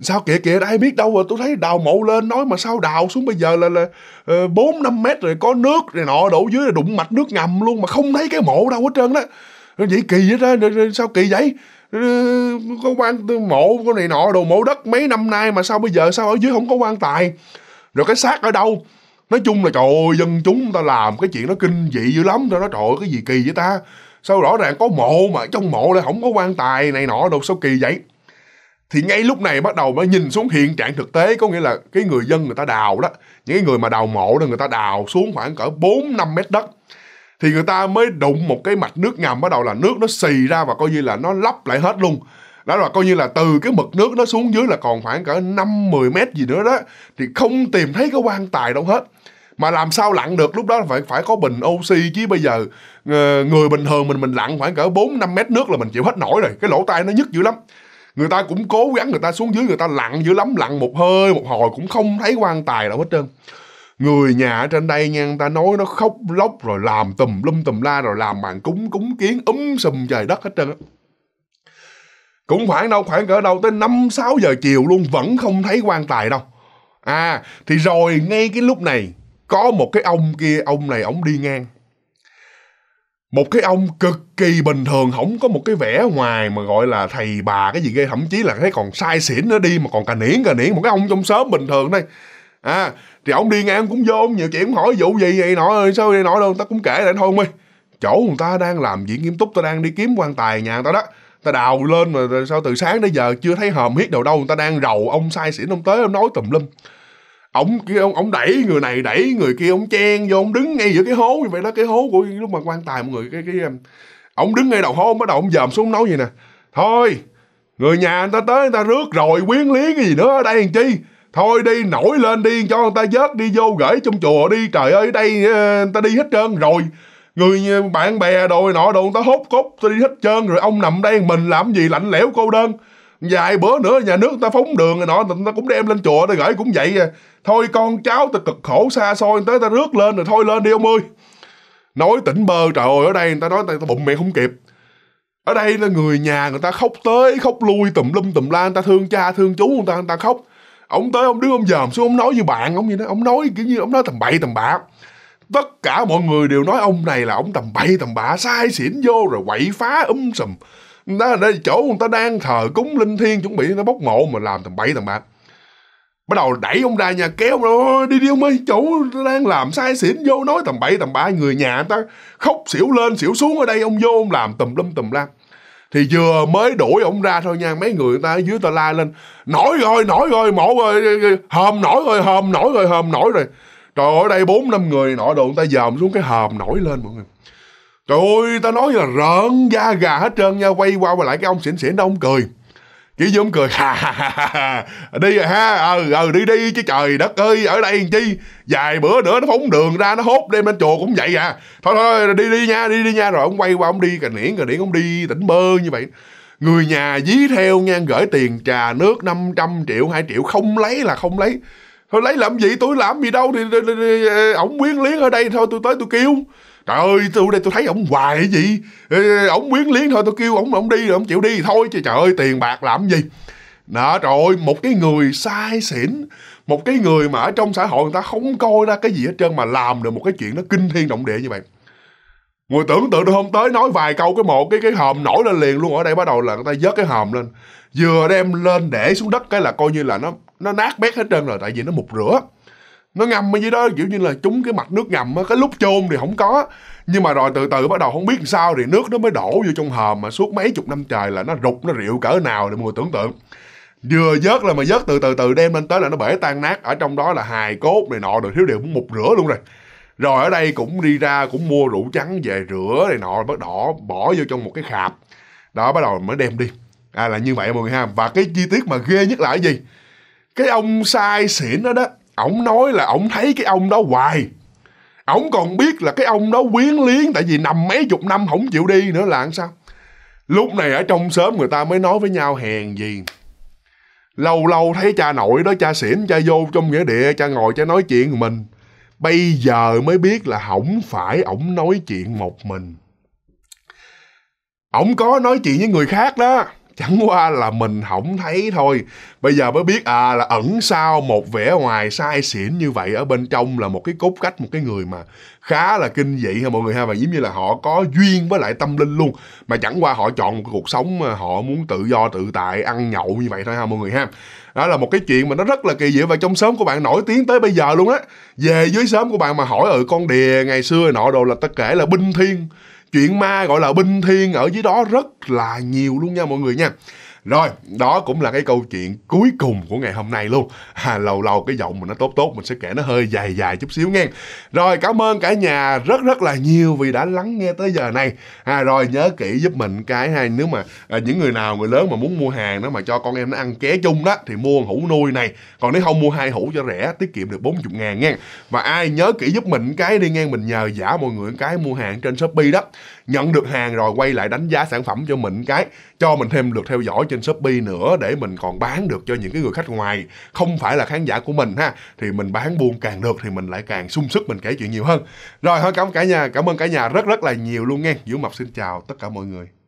[SPEAKER 1] sao kìa kìa ai biết đâu rồi tôi thấy đào mộ lên nói mà sao đào xuống bây giờ là là ờ, bốn năm mét rồi có nước rồi nọ đổ dưới là đụng mạch nước ngầm luôn mà không thấy cái mộ đâu hết trơn đó vậy kỳ vậy đó sao kỳ vậy ờ, có quan mộ cái này nọ đồ mộ đất mấy năm nay mà sao bây giờ sao ở dưới không có quan tài rồi cái xác ở đâu nói chung là trời ơi dân chúng ta làm cái chuyện nó kinh dị dữ lắm tao nói trời ơi cái gì kỳ vậy ta sao rõ ràng có mộ mà trong mộ lại không có quan tài này nọ đồ sao kỳ vậy thì ngay lúc này bắt đầu mới nhìn xuống hiện trạng thực tế có nghĩa là cái người dân người ta đào đó những người mà đào mộ đó người ta đào xuống khoảng cỡ 4 5 mét đất thì người ta mới đụng một cái mạch nước ngầm bắt đầu là nước nó xì ra và coi như là nó lấp lại hết luôn đó là coi như là từ cái mực nước nó xuống dưới là còn khoảng cỡ 5 10 mét gì nữa đó thì không tìm thấy cái quan tài đâu hết mà làm sao lặn được lúc đó phải phải có bình oxy chứ bây giờ ờ, người bình thường mình mình lặn khoảng cỡ 4 5 mét nước là mình chịu hết nổi rồi cái lỗ tai nó nhức dữ lắm người ta cũng cố gắng người ta xuống dưới người ta lặn dữ lắm lặn một hơi một hồi cũng không thấy quan tài đâu hết trơn người nhà ở trên đây nha người ta nói nó khóc lóc rồi làm tùm lum tùm la rồi làm màn cúng cúng kiến úm um sùm trời đất hết trơn á cũng khoảng đâu khoảng cỡ đâu tới năm sáu giờ chiều luôn vẫn không thấy quan tài đâu à thì rồi ngay cái lúc này có một cái ông kia ông này ông đi ngang một cái ông cực kỳ bình thường không có một cái vẻ ngoài mà gọi là thầy bà cái gì ghê thậm chí là thấy còn sai xỉn nữa đi mà còn cà niễn cà niễn một cái ông trong xóm bình thường đây à thì ông đi ngang cũng vô ông nhiều chuyện cũng hỏi vụ gì vậy nọ sao vậy nọ đâu người ta cũng kể lại thôi mày chỗ người ta đang làm diễn nghiêm túc ta đang đi kiếm quan tài nhà người ta đó ta đào lên mà sao từ sáng đến giờ chưa thấy hòm hiết đầu đâu người ta đang rầu ông sai xỉn ông tới ông nói tùm lum ổng kia ông ổng đẩy người này đẩy người kia ông chen vô ông đứng ngay giữa cái hố như vậy đó cái hố của lúc mà quan tài mọi người cái cái ổng đứng ngay đầu hố ông bắt đầu ông dòm xuống ông nói gì nè thôi người nhà người ta tới người ta rước rồi quyến lý cái gì nữa ở đây làm chi thôi đi nổi lên đi cho người ta vớt đi vô gửi trong chùa đi trời ơi đây ờ, người ta đi hết trơn rồi người ờ, bạn bè đồ nọ đồ người ta hốt cốt ta đi hết trơn rồi ông nằm đây mình làm gì lạnh lẽo cô đơn vài bữa nữa nhà nước ta phóng đường rồi nọ người ta cũng đem lên chùa ta gửi cũng vậy à. thôi con cháu ta cực khổ xa xôi tới ta rước lên rồi thôi lên đi ông ơi nói tỉnh bơ trời ơi ở đây người ta nói ta, ta bụng mẹ không kịp ở đây là người nhà người ta khóc tới khóc lui tùm lum tùm la người ta thương cha thương chú người ta người ta khóc ông tới ông đứng ông dòm xuống ông nói như bạn ông như đó ông nói kiểu như ông nói tầm bậy tầm bạ tất cả mọi người đều nói ông này là ông tầm bậy tầm bạ sai xỉn vô rồi quậy phá um sùm đó đây chỗ người ta đang thờ cúng linh thiêng chuẩn bị nó bốc mộ mà làm tầm bảy tầm bạ bắt đầu đẩy ông ra nhà kéo rồi đi đi ông ơi chỗ đang làm sai xỉn vô nói tầm bảy tầm ba người nhà người ta khóc xỉu lên xỉu xuống ở đây ông vô ông làm tùm lum tùm la thì vừa mới đuổi ông ra thôi nha mấy người ta ở dưới ta la lên nổi rồi nổi rồi mổ rồi hòm nổi rồi hòm nổi rồi hòm nổi rồi trời ơi đây bốn năm người nọ đồ người ta dòm xuống cái hòm nổi lên mọi người Trời ơi, tao nói là rợn da gà hết trơn nha, quay qua quay lại cái ông xỉn xỉn đó ông cười. Kiểu như cười, ha, ha, ha, đi rồi ha, ừ, ừ, đi đi chứ trời đất ơi, ở đây làm chi, vài bữa nữa nó phóng đường ra, nó hốt đem lên chùa cũng vậy à. Thôi thôi, đi đi nha, đi đi nha, rồi ông quay qua ông đi cà niễn, cà niễn ông đi tỉnh bơ như vậy. Người nhà dí theo nha, gửi tiền trà nước 500 triệu, 2 triệu, không lấy là không lấy. Thôi lấy làm gì, tôi làm gì đâu, thì ổng quyến liếng ở đây, thôi tôi tới tôi kêu trời ơi tôi đây tôi thấy ổng hoài cái gì ổng miếng liến thôi tôi kêu ổng ổng đi rồi ổng chịu đi thì thôi chứ trời ơi tiền bạc làm gì đó trời ơi một cái người sai xỉn một cái người mà ở trong xã hội người ta không coi ra cái gì hết trơn mà làm được một cái chuyện nó kinh thiên động địa như vậy người tưởng tượng được không tới nói vài câu cái một cái cái hòm nổi lên liền luôn ở đây bắt đầu là người ta vớt cái hòm lên vừa đem lên để xuống đất cái là coi như là nó nó nát bét hết trơn rồi tại vì nó mục rửa nó ngâm ở dưới đó kiểu như là trúng cái mạch nước ngầm á cái lúc chôn thì không có nhưng mà rồi từ từ bắt đầu không biết làm sao thì nước nó mới đổ vô trong hòm mà suốt mấy chục năm trời là nó rụt nó rượu cỡ nào để mọi người tưởng tượng vừa vớt là mà vớt từ từ từ đem lên tới là nó bể tan nát ở trong đó là hài cốt này nọ được thiếu điều cũng một rửa luôn rồi rồi ở đây cũng đi ra cũng mua rượu trắng về rửa này nọ bắt đỏ bỏ vô trong một cái khạp đó bắt đầu mới đem đi à là như vậy mọi người ha và cái chi tiết mà ghê nhất là cái gì cái ông sai xỉn đó đó ổng nói là ổng thấy cái ông đó hoài ổng còn biết là cái ông đó quyến liếng tại vì nằm mấy chục năm không chịu đi nữa là sao lúc này ở trong xóm người ta mới nói với nhau hèn gì lâu lâu thấy cha nội đó cha xỉn cha vô trong nghĩa địa cha ngồi cha nói chuyện mình bây giờ mới biết là không phải ổng nói chuyện một mình ổng có nói chuyện với người khác đó chẳng qua là mình không thấy thôi bây giờ mới biết à là ẩn sau một vẻ ngoài sai xỉn như vậy ở bên trong là một cái cốt cách một cái người mà khá là kinh dị ha mọi người ha và giống như là họ có duyên với lại tâm linh luôn mà chẳng qua họ chọn một cuộc sống mà họ muốn tự do tự tại ăn nhậu như vậy thôi ha mọi người ha đó là một cái chuyện mà nó rất là kỳ diệu và trong sớm của bạn nổi tiếng tới bây giờ luôn á về dưới sớm của bạn mà hỏi ở ờ, con đìa ngày xưa nọ đồ là ta kể là binh thiên chuyện ma gọi là binh thiên ở dưới đó rất là nhiều luôn nha mọi người nha rồi đó cũng là cái câu chuyện cuối cùng của ngày hôm nay luôn à, lâu lâu cái giọng mình nó tốt tốt mình sẽ kể nó hơi dài dài chút xíu nghe rồi cảm ơn cả nhà rất rất là nhiều vì đã lắng nghe tới giờ này à, rồi nhớ kỹ giúp mình cái hay nếu mà à, những người nào người lớn mà muốn mua hàng đó mà cho con em nó ăn ké chung đó thì mua hũ nuôi này còn nếu không mua hai hũ cho rẻ tiết kiệm được 40 ngàn nha và ai nhớ kỹ giúp mình cái đi nghe mình nhờ giả mọi người cái mua hàng trên shopee đó nhận được hàng rồi quay lại đánh giá sản phẩm cho mình cái cho mình thêm được theo dõi trên shopee nữa để mình còn bán được cho những cái người khách ngoài không phải là khán giả của mình ha thì mình bán buôn càng được thì mình lại càng sung sức mình kể chuyện nhiều hơn rồi thôi cảm ơn cả nhà cảm ơn cả nhà rất rất là nhiều luôn nghe vũ mập xin chào tất cả mọi người